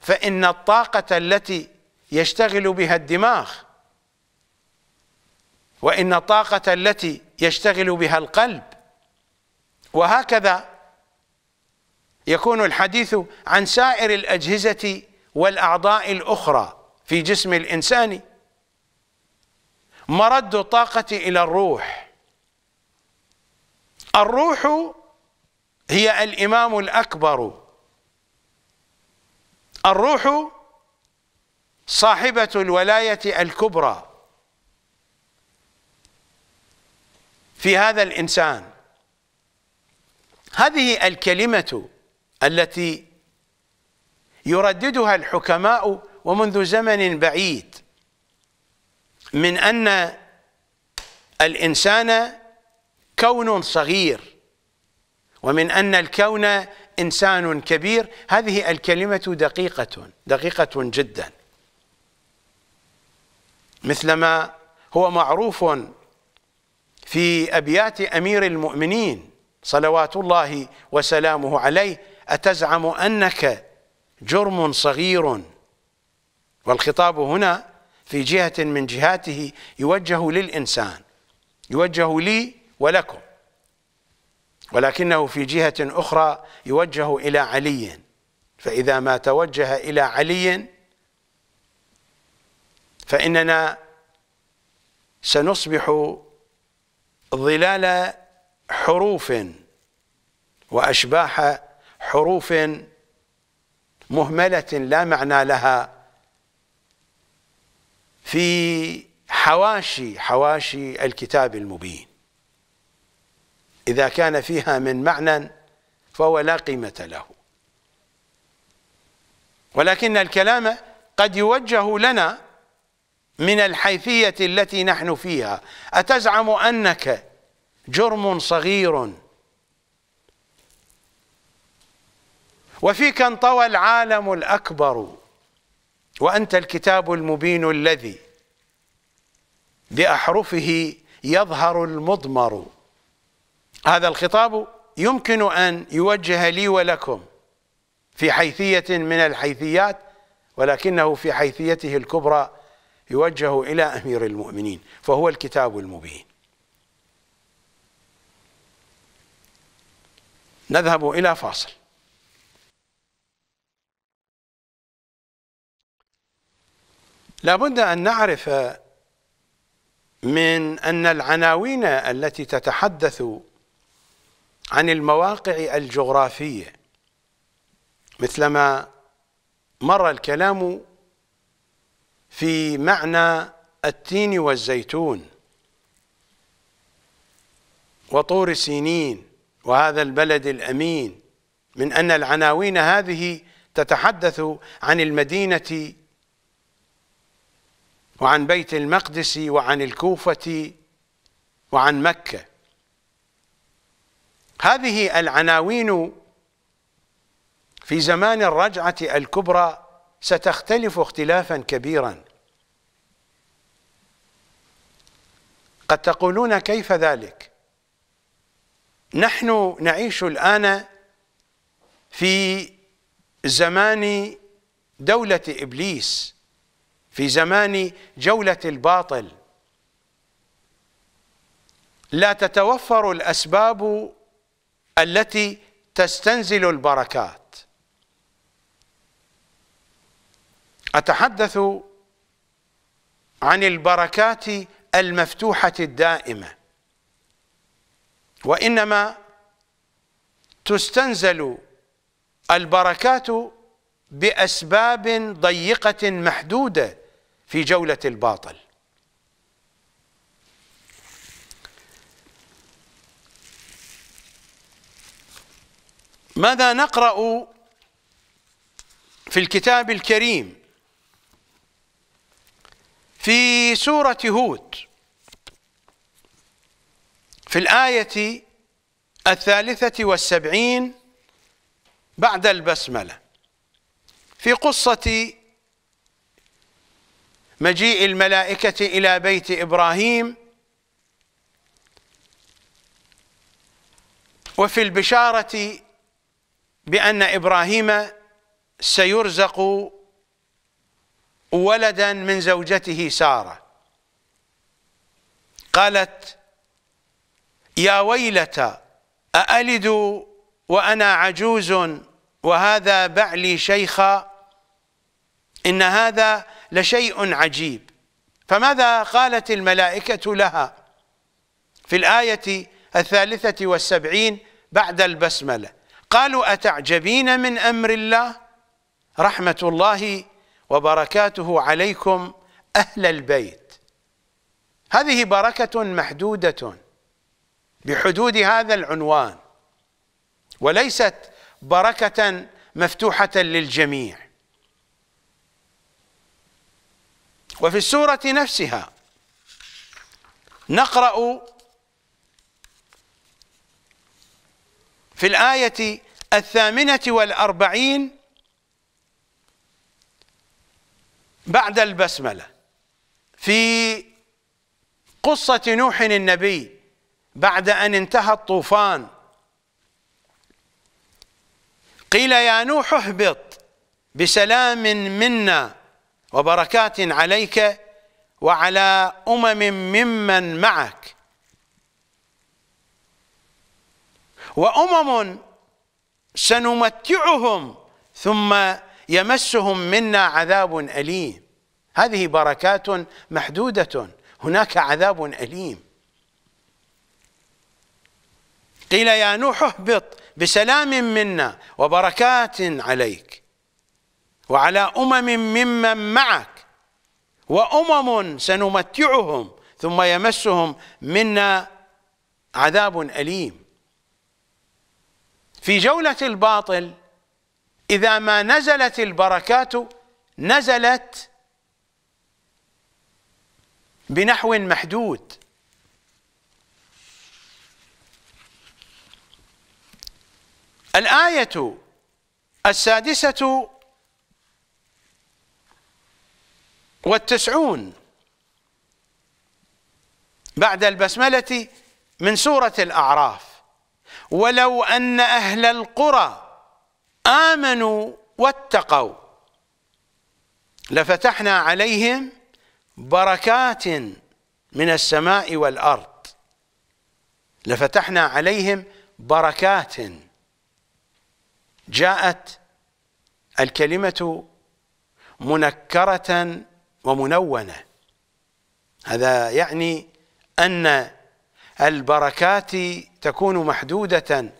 فإن الطاقة التي يشتغل بها الدماغ وإن الطاقة التي يشتغل بها القلب وهكذا يكون الحديث عن سائر الأجهزة والأعضاء الأخرى في جسم الإنسان مرد طاقتي إلى الروح الروح هي الإمام الأكبر الروح صاحبة الولاية الكبرى في هذا الإنسان هذه الكلمة التي يرددها الحكماء ومنذ زمن بعيد من أن الإنسان كون صغير ومن أن الكون إنسان كبير هذه الكلمة دقيقة دقيقة جدا مثلما هو معروف في أبيات أمير المؤمنين صلوات الله وسلامه عليه أتزعم أنك جرم صغير والخطاب هنا في جهة من جهاته يوجه للإنسان يوجه لي ولكم ولكنه في جهة أخرى يوجه إلى علي فإذا ما توجه إلى علي فإننا سنصبح ظلال حروف وأشباح حروف مهملة لا معنى لها في حواشي حواشي الكتاب المبين إذا كان فيها من معنى فهو لا قيمة له ولكن الكلام قد يوجه لنا من الحيثية التي نحن فيها أتزعم أنك جرم صغير وفيك انطوى العالم الأكبر وأنت الكتاب المبين الذي بأحرفه يظهر المضمر هذا الخطاب يمكن أن يوجه لي ولكم في حيثية من الحيثيات ولكنه في حيثيته الكبرى يوجه إلى أمير المؤمنين فهو الكتاب المبين نذهب إلى فاصل لابد أن نعرف من أن العناوين التي تتحدث عن المواقع الجغرافية مثلما مر الكلام في معنى التين والزيتون وطور سينين وهذا البلد الأمين من أن العناوين هذه تتحدث عن المدينة وعن بيت المقدس وعن الكوفة وعن مكة هذه العناوين في زمان الرجعة الكبرى ستختلف اختلافا كبيرا قد تقولون كيف ذلك نحن نعيش الآن في زمان دولة إبليس في زمان جولة الباطل لا تتوفر الأسباب التي تستنزل البركات أتحدث عن البركات المفتوحة الدائمة وإنما تستنزل البركات بأسباب ضيقة محدودة في جولة الباطل ماذا نقرأ في الكتاب الكريم في سورة هود في الآية الثالثة والسبعين بعد البسملة في قصة مجيء الملائكة إلى بيت إبراهيم وفي البشارة بأن إبراهيم سيرزق ولدا من زوجته سارة قالت يا ويلتى أألد وأنا عجوز وهذا بعلي شيخا إن هذا لشيء عجيب فماذا قالت الملائكة لها في الآية الثالثة والسبعين بعد البسملة قالوا أتعجبين من أمر الله رحمة الله وبركاته عليكم أهل البيت هذه بركة محدودة بحدود هذا العنوان وليست بركة مفتوحة للجميع وفي السورة نفسها نقرأ في الآية الثامنة والأربعين بعد البسملة في قصة نوح النبي بعد أن انتهى الطوفان قيل يا نوح اهبط بسلام منا وبركات عليك وعلى أمم ممن معك وأمم سنمتعهم ثم يمسهم منا عذاب أليم هذه بركات محدودة هناك عذاب أليم قيل يا نوح اهبط بسلام منا وبركات عليك وعلى أمم ممن معك وأمم سنمتعهم ثم يمسهم منا عذاب أليم في جولة الباطل إذا ما نزلت البركات نزلت بنحو محدود الآية السادسة والتسعون بعد البسملة من سورة الأعراف ولو أن أهل القرى آمنوا واتقوا لفتحنا عليهم بركات من السماء والأرض لفتحنا عليهم بركات جاءت الكلمة منكرة ومنونة هذا يعني أن البركات تكون محدودة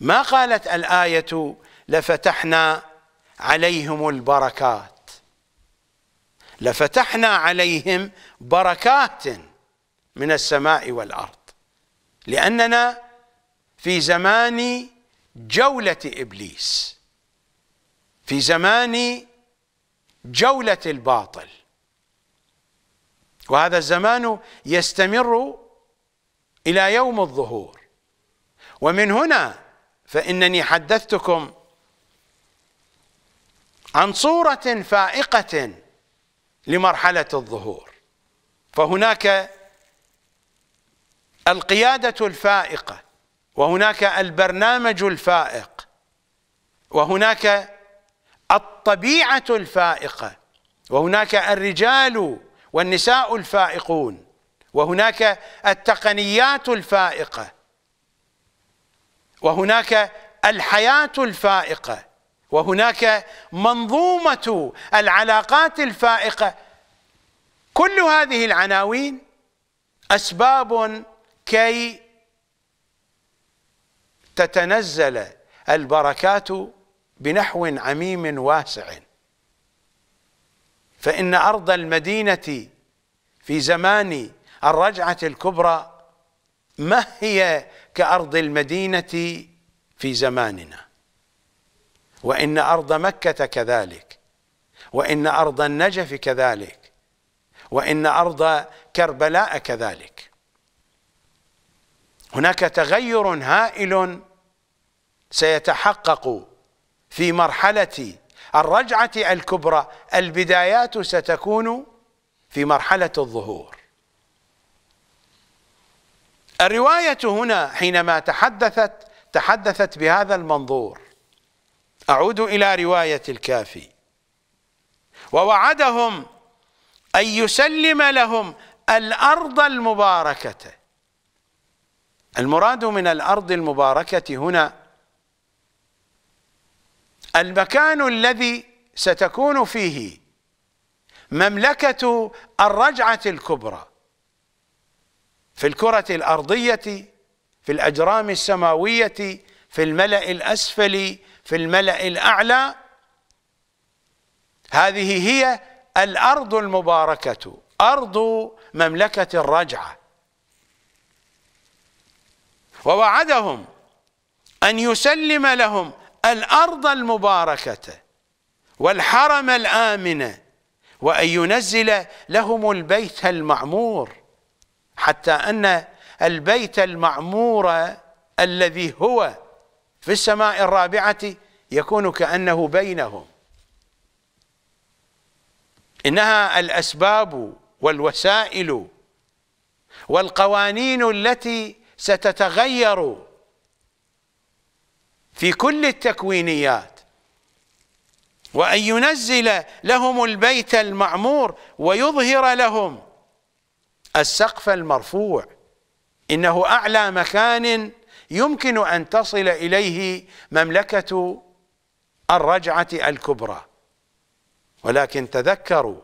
ما قالت الآية لفتحنا عليهم البركات لفتحنا عليهم بركات من السماء والأرض لأننا في زمان جولة إبليس في زمان جولة الباطل وهذا الزمان يستمر إلى يوم الظهور ومن هنا فإنني حدثتكم عن صورة فائقة لمرحلة الظهور فهناك القيادة الفائقة وهناك البرنامج الفائق وهناك الطبيعة الفائقة وهناك الرجال والنساء الفائقون وهناك التقنيات الفائقة وهناك الحياة الفائقة وهناك منظومة العلاقات الفائقة كل هذه العناوين أسباب كي تتنزل البركات بنحو عميم واسع فإن أرض المدينة في زمان الرجعة الكبرى ما هي كأرض المدينة في زماننا وإن أرض مكة كذلك وإن أرض النجف كذلك وإن أرض كربلاء كذلك هناك تغير هائل سيتحقق في مرحلة الرجعة الكبرى البدايات ستكون في مرحلة الظهور الرواية هنا حينما تحدثت تحدثت بهذا المنظور أعود إلى رواية الكافي ووعدهم أن يسلم لهم الأرض المباركة المراد من الأرض المباركة هنا المكان الذي ستكون فيه مملكة الرجعة الكبرى في الكرة الأرضية في الأجرام السماوية في الملأ الأسفل في الملأ الأعلى هذه هي الأرض المباركة أرض مملكة الرجعة ووعدهم أن يسلم لهم الأرض المباركة والحرم الآمنة وأن ينزل لهم البيت المعمور حتى أن البيت المعمور الذي هو في السماء الرابعة يكون كأنه بينهم إنها الأسباب والوسائل والقوانين التي ستتغير في كل التكوينيات وأن ينزل لهم البيت المعمور ويظهر لهم السقف المرفوع إنه أعلى مكان يمكن أن تصل إليه مملكة الرجعة الكبرى ولكن تذكروا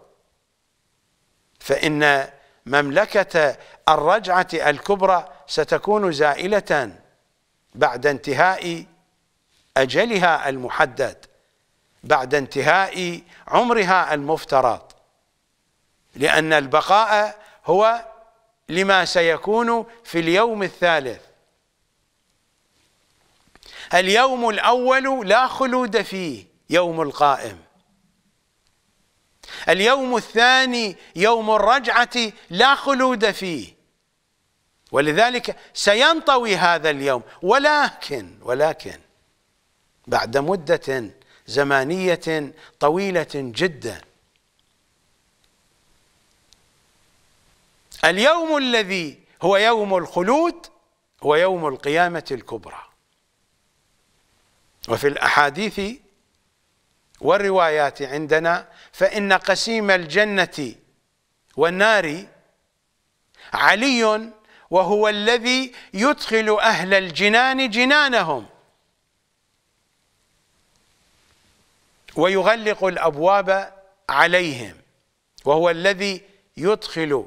فإن مملكة الرجعة الكبرى ستكون زائلة بعد انتهاء أجلها المحدد بعد انتهاء عمرها المفترض لأن البقاء هو لما سيكون في اليوم الثالث اليوم الأول لا خلود فيه يوم القائم اليوم الثاني يوم الرجعة لا خلود فيه ولذلك سينطوي هذا اليوم ولكن ولكن بعد مدة زمانية طويلة جدا اليوم الذي هو يوم الخلود هو يوم القيامة الكبرى وفي الأحاديث والروايات عندنا فإن قسيم الجنة والنار علي وهو الذي يدخل أهل الجنان جنانهم ويغلق الأبواب عليهم وهو الذي يدخل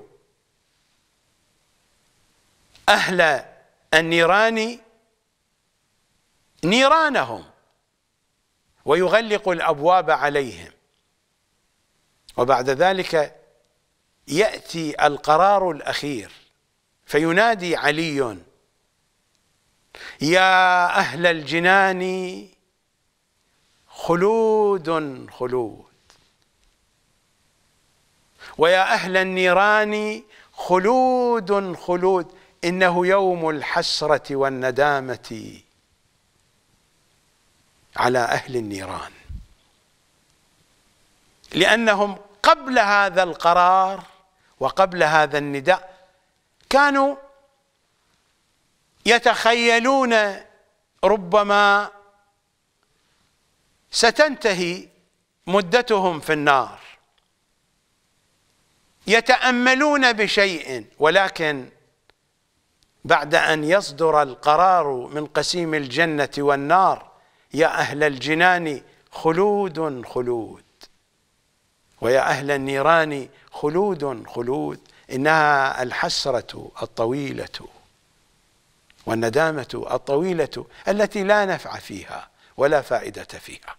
أهل النيران نيرانهم ويغلق الأبواب عليهم وبعد ذلك يأتي القرار الأخير فينادي علي يا أهل الجنان خلود خلود ويا أهل النيران خلود خلود إنه يوم الحسرة والندامة على أهل النيران لأنهم قبل هذا القرار وقبل هذا النداء كانوا يتخيلون ربما ستنتهي مدتهم في النار يتأملون بشيء ولكن بعد أن يصدر القرار من قسيم الجنة والنار يا أهل الجنان خلود خلود ويا أهل النيران خلود خلود إنها الحسرة الطويلة والندامة الطويلة التي لا نفع فيها ولا فائدة فيها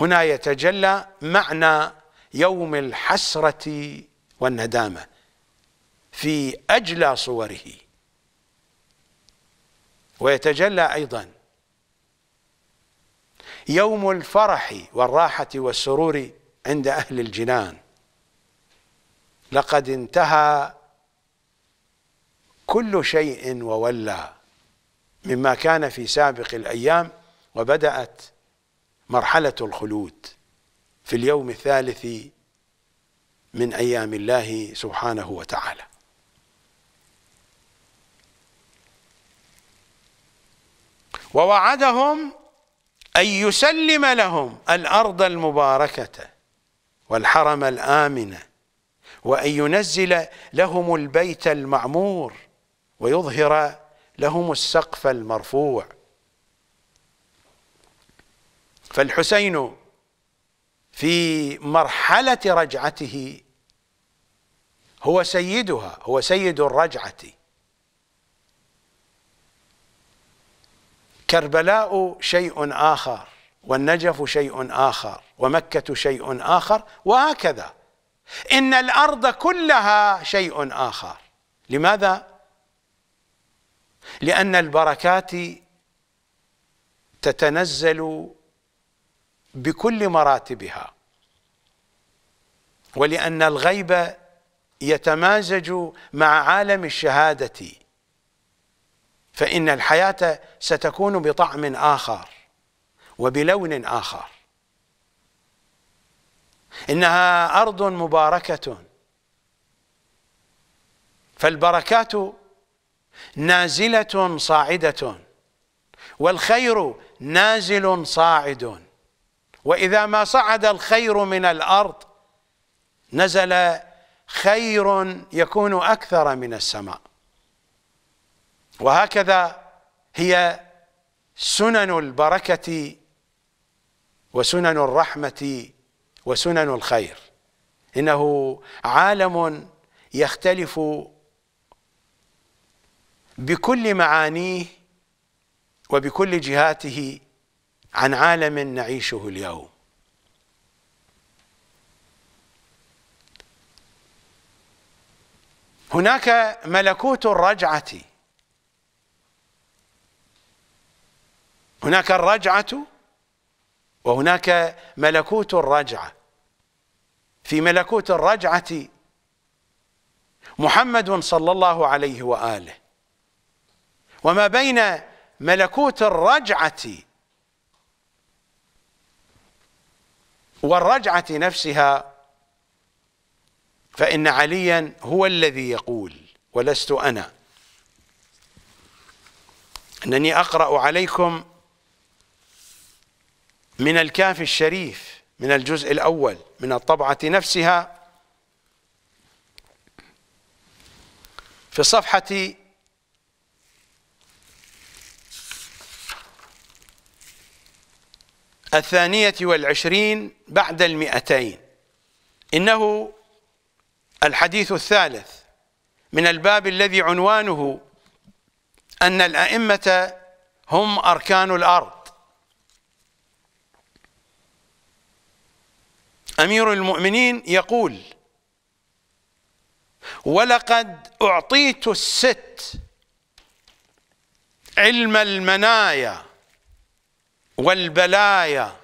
هنا يتجلى معنى يوم الحسرة والندامة في أجلى صوره ويتجلى أيضا يوم الفرح والراحة والسرور عند أهل الجنان لقد انتهى كل شيء وولى مما كان في سابق الأيام وبدأت مرحلة الخلود في اليوم الثالث من أيام الله سبحانه وتعالى ووعدهم أن يسلم لهم الأرض المباركة والحرم الآمن وأن ينزل لهم البيت المعمور ويظهر لهم السقف المرفوع فالحسين في مرحلة رجعته هو سيدها هو سيد الرجعة كربلاء شيء آخر والنجف شيء آخر ومكة شيء آخر وهكذا إن الأرض كلها شيء آخر لماذا؟ لأن البركات تتنزل بكل مراتبها ولأن الغيب يتمازج مع عالم الشهادة فإن الحياة ستكون بطعم آخر وبلون آخر إنها أرض مباركة فالبركات نازلة صاعدة والخير نازل صاعد واذا ما صعد الخير من الارض نزل خير يكون اكثر من السماء وهكذا هي سنن البركه وسنن الرحمه وسنن الخير انه عالم يختلف بكل معانيه وبكل جهاته عن عالم نعيشه اليوم هناك ملكوت الرجعة هناك الرجعة وهناك ملكوت الرجعة في ملكوت الرجعة محمد صلى الله عليه وآله وما بين ملكوت الرجعة والرجعة نفسها فإن عليا هو الذي يقول ولست أنا أنني أقرأ عليكم من الكاف الشريف من الجزء الأول من الطبعة نفسها في الصفحة الثانية والعشرين بعد المئتين إنه الحديث الثالث من الباب الذي عنوانه أن الأئمة هم أركان الأرض أمير المؤمنين يقول ولقد أعطيت الست علم المنايا والبلايا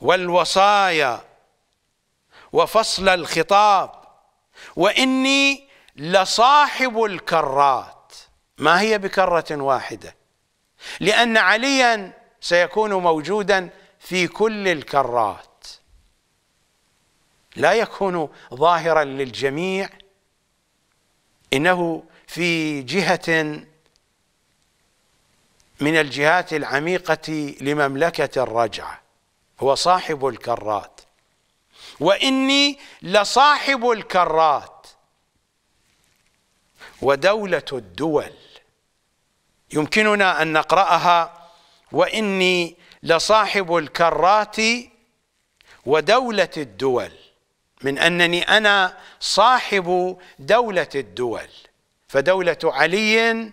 والوصايا وفصل الخطاب واني لصاحب الكرات ما هي بكره واحده لان عليا سيكون موجودا في كل الكرات لا يكون ظاهرا للجميع انه في جهه من الجهات العميقة لمملكة الرجعة هو صاحب الكرات وإني لصاحب الكرات ودولة الدول يمكننا أن نقرأها وإني لصاحب الكرات ودولة الدول من أنني أنا صاحب دولة الدول فدولة علي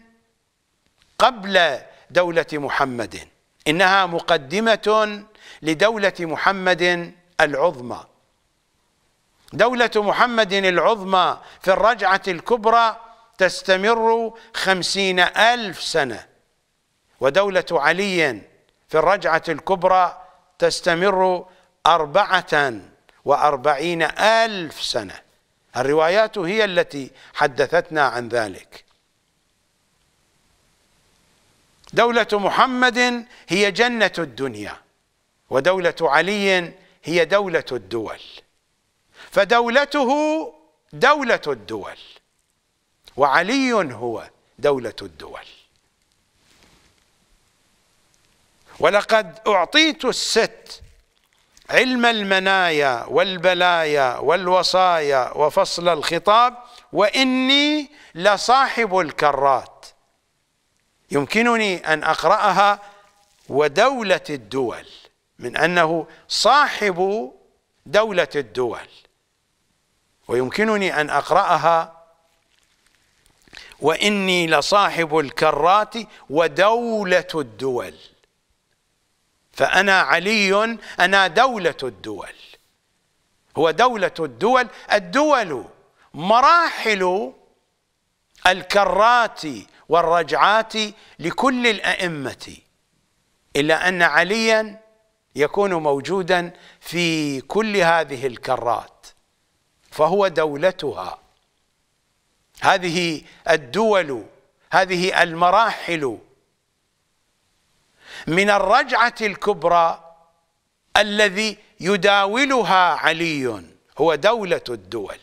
قبل دولة محمد إنها مقدمة لدولة محمد العظمى دولة محمد العظمى في الرجعة الكبرى تستمر خمسين ألف سنة ودولة علي في الرجعة الكبرى تستمر أربعة وأربعين ألف سنة الروايات هي التي حدثتنا عن ذلك دولة محمد هي جنة الدنيا ودولة علي هي دولة الدول فدولته دولة الدول وعلي هو دولة الدول ولقد أعطيت الست علم المنايا والبلايا والوصايا وفصل الخطاب وإني لصاحب الكرات يمكنني أن أقرأها ودولة الدول من أنه صاحب دولة الدول ويمكنني أن أقرأها وإني لصاحب الكرات ودولة الدول فأنا علي أنا دولة الدول هو دولة الدول الدول مراحل الكرات والرجعات لكل الأئمة إلا أن عليا يكون موجودا في كل هذه الكرات فهو دولتها هذه الدول هذه المراحل من الرجعة الكبرى الذي يداولها علي هو دولة الدول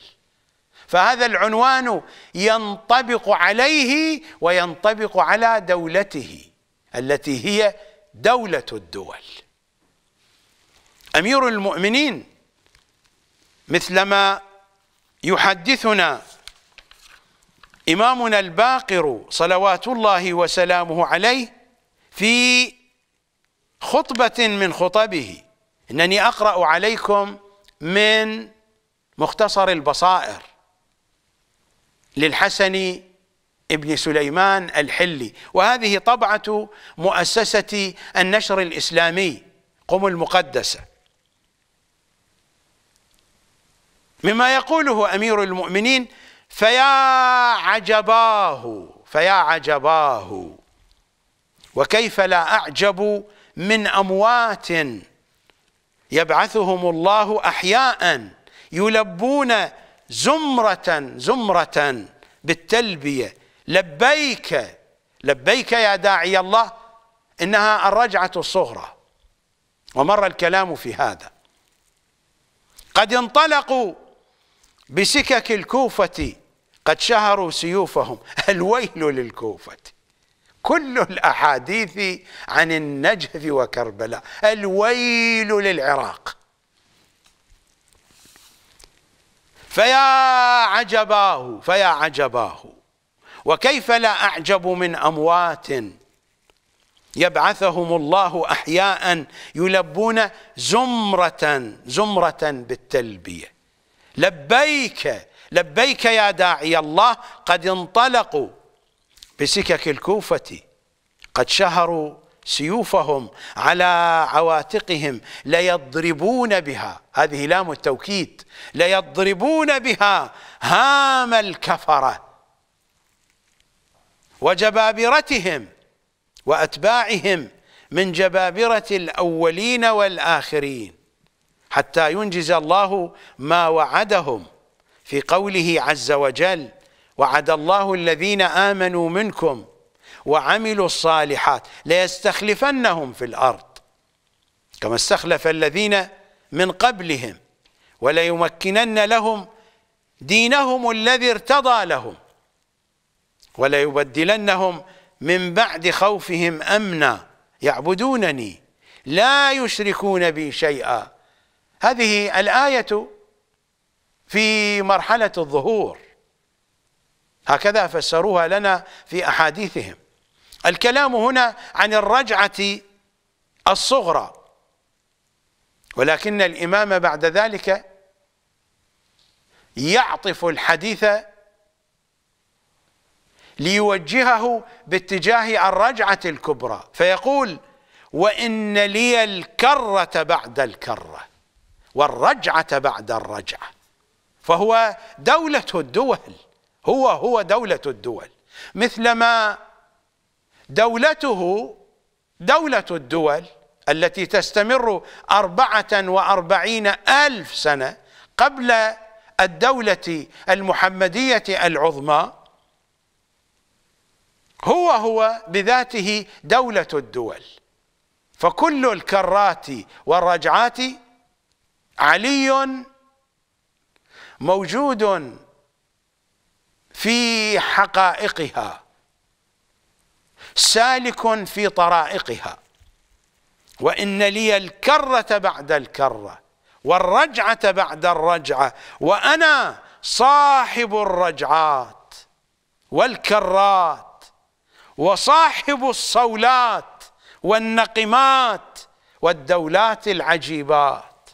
فهذا العنوان ينطبق عليه وينطبق على دولته التي هي دولة الدول أمير المؤمنين مثلما يحدثنا إمامنا الباقر صلوات الله وسلامه عليه في خطبة من خطبه إنني أقرأ عليكم من مختصر البصائر للحسن ابن سليمان الحلي وهذه طبعة مؤسسة النشر الإسلامي قم المقدسة مما يقوله أمير المؤمنين فيا عجباه فيا عجباه وكيف لا أعجب من أموات يبعثهم الله أحياء يلبون زمرة زمرة بالتلبية لبيك لبيك يا داعي الله إنها الرجعة الصغرى ومر الكلام في هذا قد انطلقوا بسكك الكوفة قد شهروا سيوفهم (laughs) الويل للكوفة كل الأحاديث عن النجف وكربلاء الويل للعراق فيا عجباه فيا عجباه وكيف لا أعجب من أموات يبعثهم الله أحياء يلبون زمرة زمرة بالتلبية لبيك لبيك يا داعي الله قد انطلقوا بسكك الكوفة قد شهروا سيوفهم على عواتقهم ليضربون بها هذه لام التوكيد ليضربون بها هام الكفره وجبابرتهم واتباعهم من جبابره الاولين والاخرين حتى ينجز الله ما وعدهم في قوله عز وجل وعد الله الذين امنوا منكم وعملوا الصالحات ليستخلفنهم في الأرض كما استخلف الذين من قبلهم وليمكنن لهم دينهم الذي ارتضى لهم وليبدلنهم من بعد خوفهم أمنا يعبدونني لا يشركون بي شيئا هذه الآية في مرحلة الظهور هكذا فسروها لنا في أحاديثهم الكلام هنا عن الرجعة الصغرى ولكن الإمام بعد ذلك يعطف الحديث ليوجهه باتجاه الرجعة الكبرى فيقول وإن لي الكرة بعد الكرة والرجعة بعد الرجعة فهو دولة الدول هو هو دولة الدول مثلما دولته دولة الدول التي تستمر أربعة وأربعين ألف سنة قبل الدولة المحمدية العظمى هو هو بذاته دولة الدول فكل الكرات والرجعات علي موجود في حقائقها سالك في طرائقها وإن لي الكرة بعد الكرة والرجعة بعد الرجعة وأنا صاحب الرجعات والكرات وصاحب الصولات والنقمات والدولات العجيبات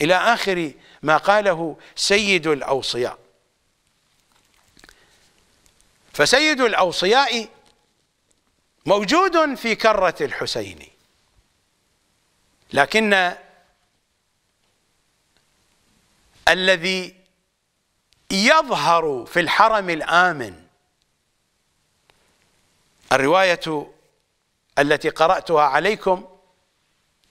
إلى آخر ما قاله سيد الأوصياء فسيد الأوصياء موجود في كرة الحسين لكن الذي يظهر في الحرم الآمن الرواية التي قرأتها عليكم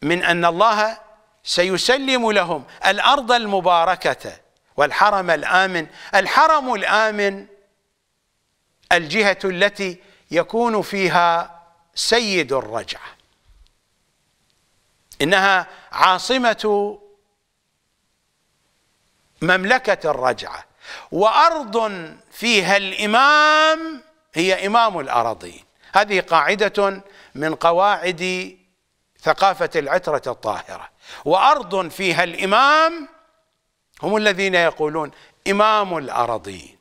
من أن الله سيسلم لهم الأرض المباركة والحرم الآمن الحرم الآمن الجهة التي يكون فيها سيد الرجعه انها عاصمه مملكه الرجعه وارض فيها الامام هي امام الأراضين هذه قاعده من قواعد ثقافه العتره الطاهره وارض فيها الامام هم الذين يقولون امام الأراضين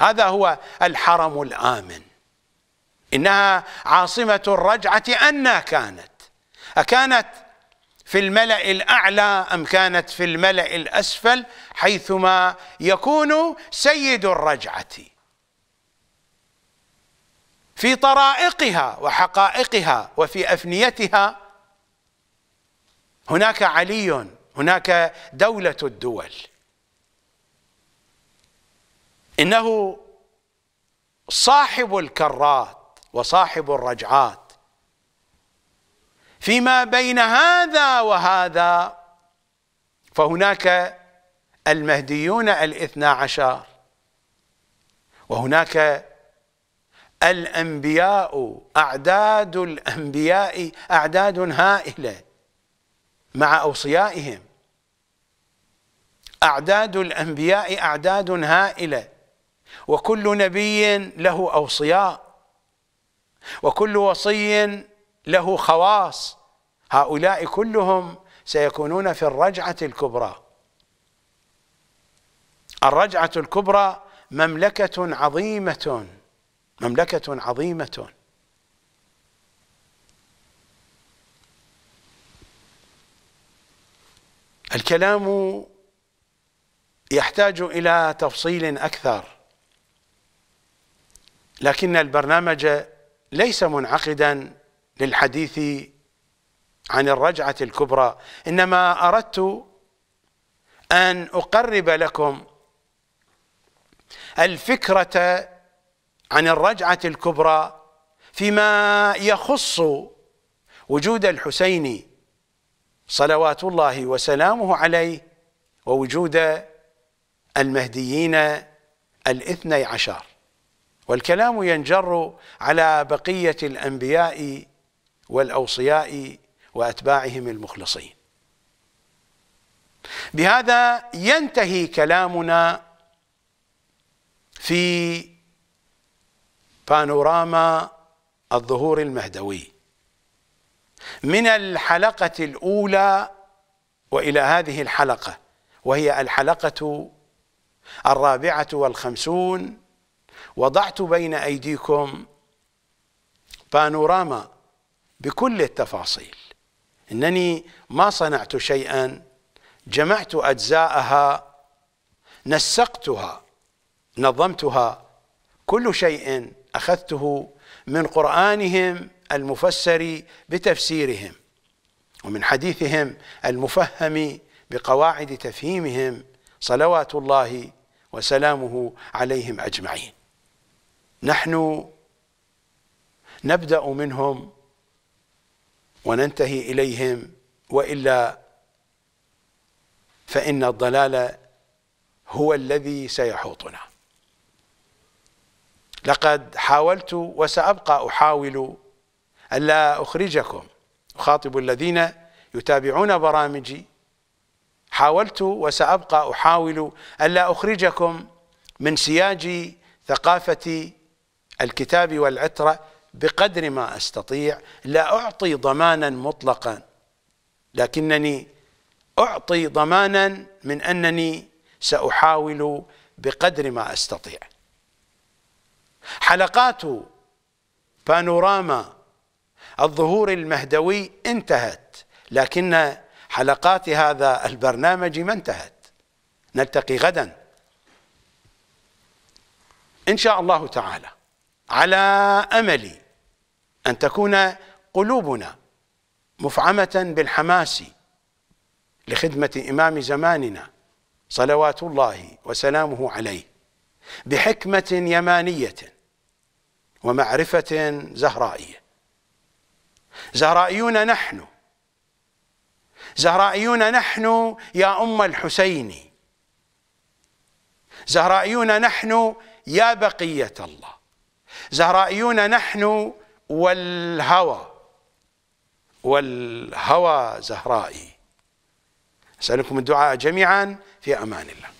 هذا هو الحرم الامن إنها عاصمة الرجعة أنا كانت أكانت في الملأ الأعلى أم كانت في الملأ الأسفل حيثما يكون سيد الرجعة في طرائقها وحقائقها وفي أفنيتها هناك علي هناك دولة الدول إنه صاحب الكرات وصاحب الرجعات فيما بين هذا وهذا فهناك المهديون الاثنا عشر وهناك الانبياء اعداد الانبياء اعداد هائله مع اوصيائهم اعداد الانبياء اعداد هائله وكل نبي له اوصياء وكل وصي له خواص هؤلاء كلهم سيكونون في الرجعة الكبرى الرجعة الكبرى مملكة عظيمة مملكة عظيمة الكلام يحتاج إلى تفصيل أكثر لكن البرنامج ليس منعقدا للحديث عن الرجعة الكبرى إنما أردت أن أقرب لكم الفكرة عن الرجعة الكبرى فيما يخص وجود الحسين صلوات الله وسلامه عليه ووجود المهديين الاثني عشر والكلام ينجر على بقية الأنبياء والأوصياء وأتباعهم المخلصين بهذا ينتهي كلامنا في بانوراما الظهور المهدوي من الحلقة الأولى وإلى هذه الحلقة وهي الحلقة الرابعة والخمسون وضعت بين أيديكم بانوراما بكل التفاصيل انني ما صنعت شيئا جمعت اجزاءها نسقتها نظمتها كل شيء اخذته من قرانهم المفسر بتفسيرهم ومن حديثهم المفهم بقواعد تفهيمهم صلوات الله وسلامه عليهم اجمعين نحن نبدأ منهم وننتهي إليهم وإلا فإن الضلال هو الذي سيحوطنا لقد حاولت وسأبقى أحاول ألا أخرجكم أخاطب الذين يتابعون برامجي حاولت وسأبقى أحاول ألا أخرجكم من سياج ثقافة الكتاب والعترة بقدر ما أستطيع لا أعطي ضمانا مطلقا لكنني أعطي ضمانا من أنني سأحاول بقدر ما أستطيع حلقات بانوراما الظهور المهدوي انتهت لكن حلقات هذا البرنامج ما انتهت نلتقي غدا إن شاء الله تعالى على امل ان تكون قلوبنا مفعمه بالحماس لخدمه امام زماننا صلوات الله وسلامه عليه بحكمه يمانيه ومعرفه زهرائيه زهرائيون نحن زهرائيون نحن يا ام الحسين زهرائيون نحن يا بقيه الله زهرائيون نحن والهوى والهوى زهرائي أسألكم الدعاء جميعا في أمان الله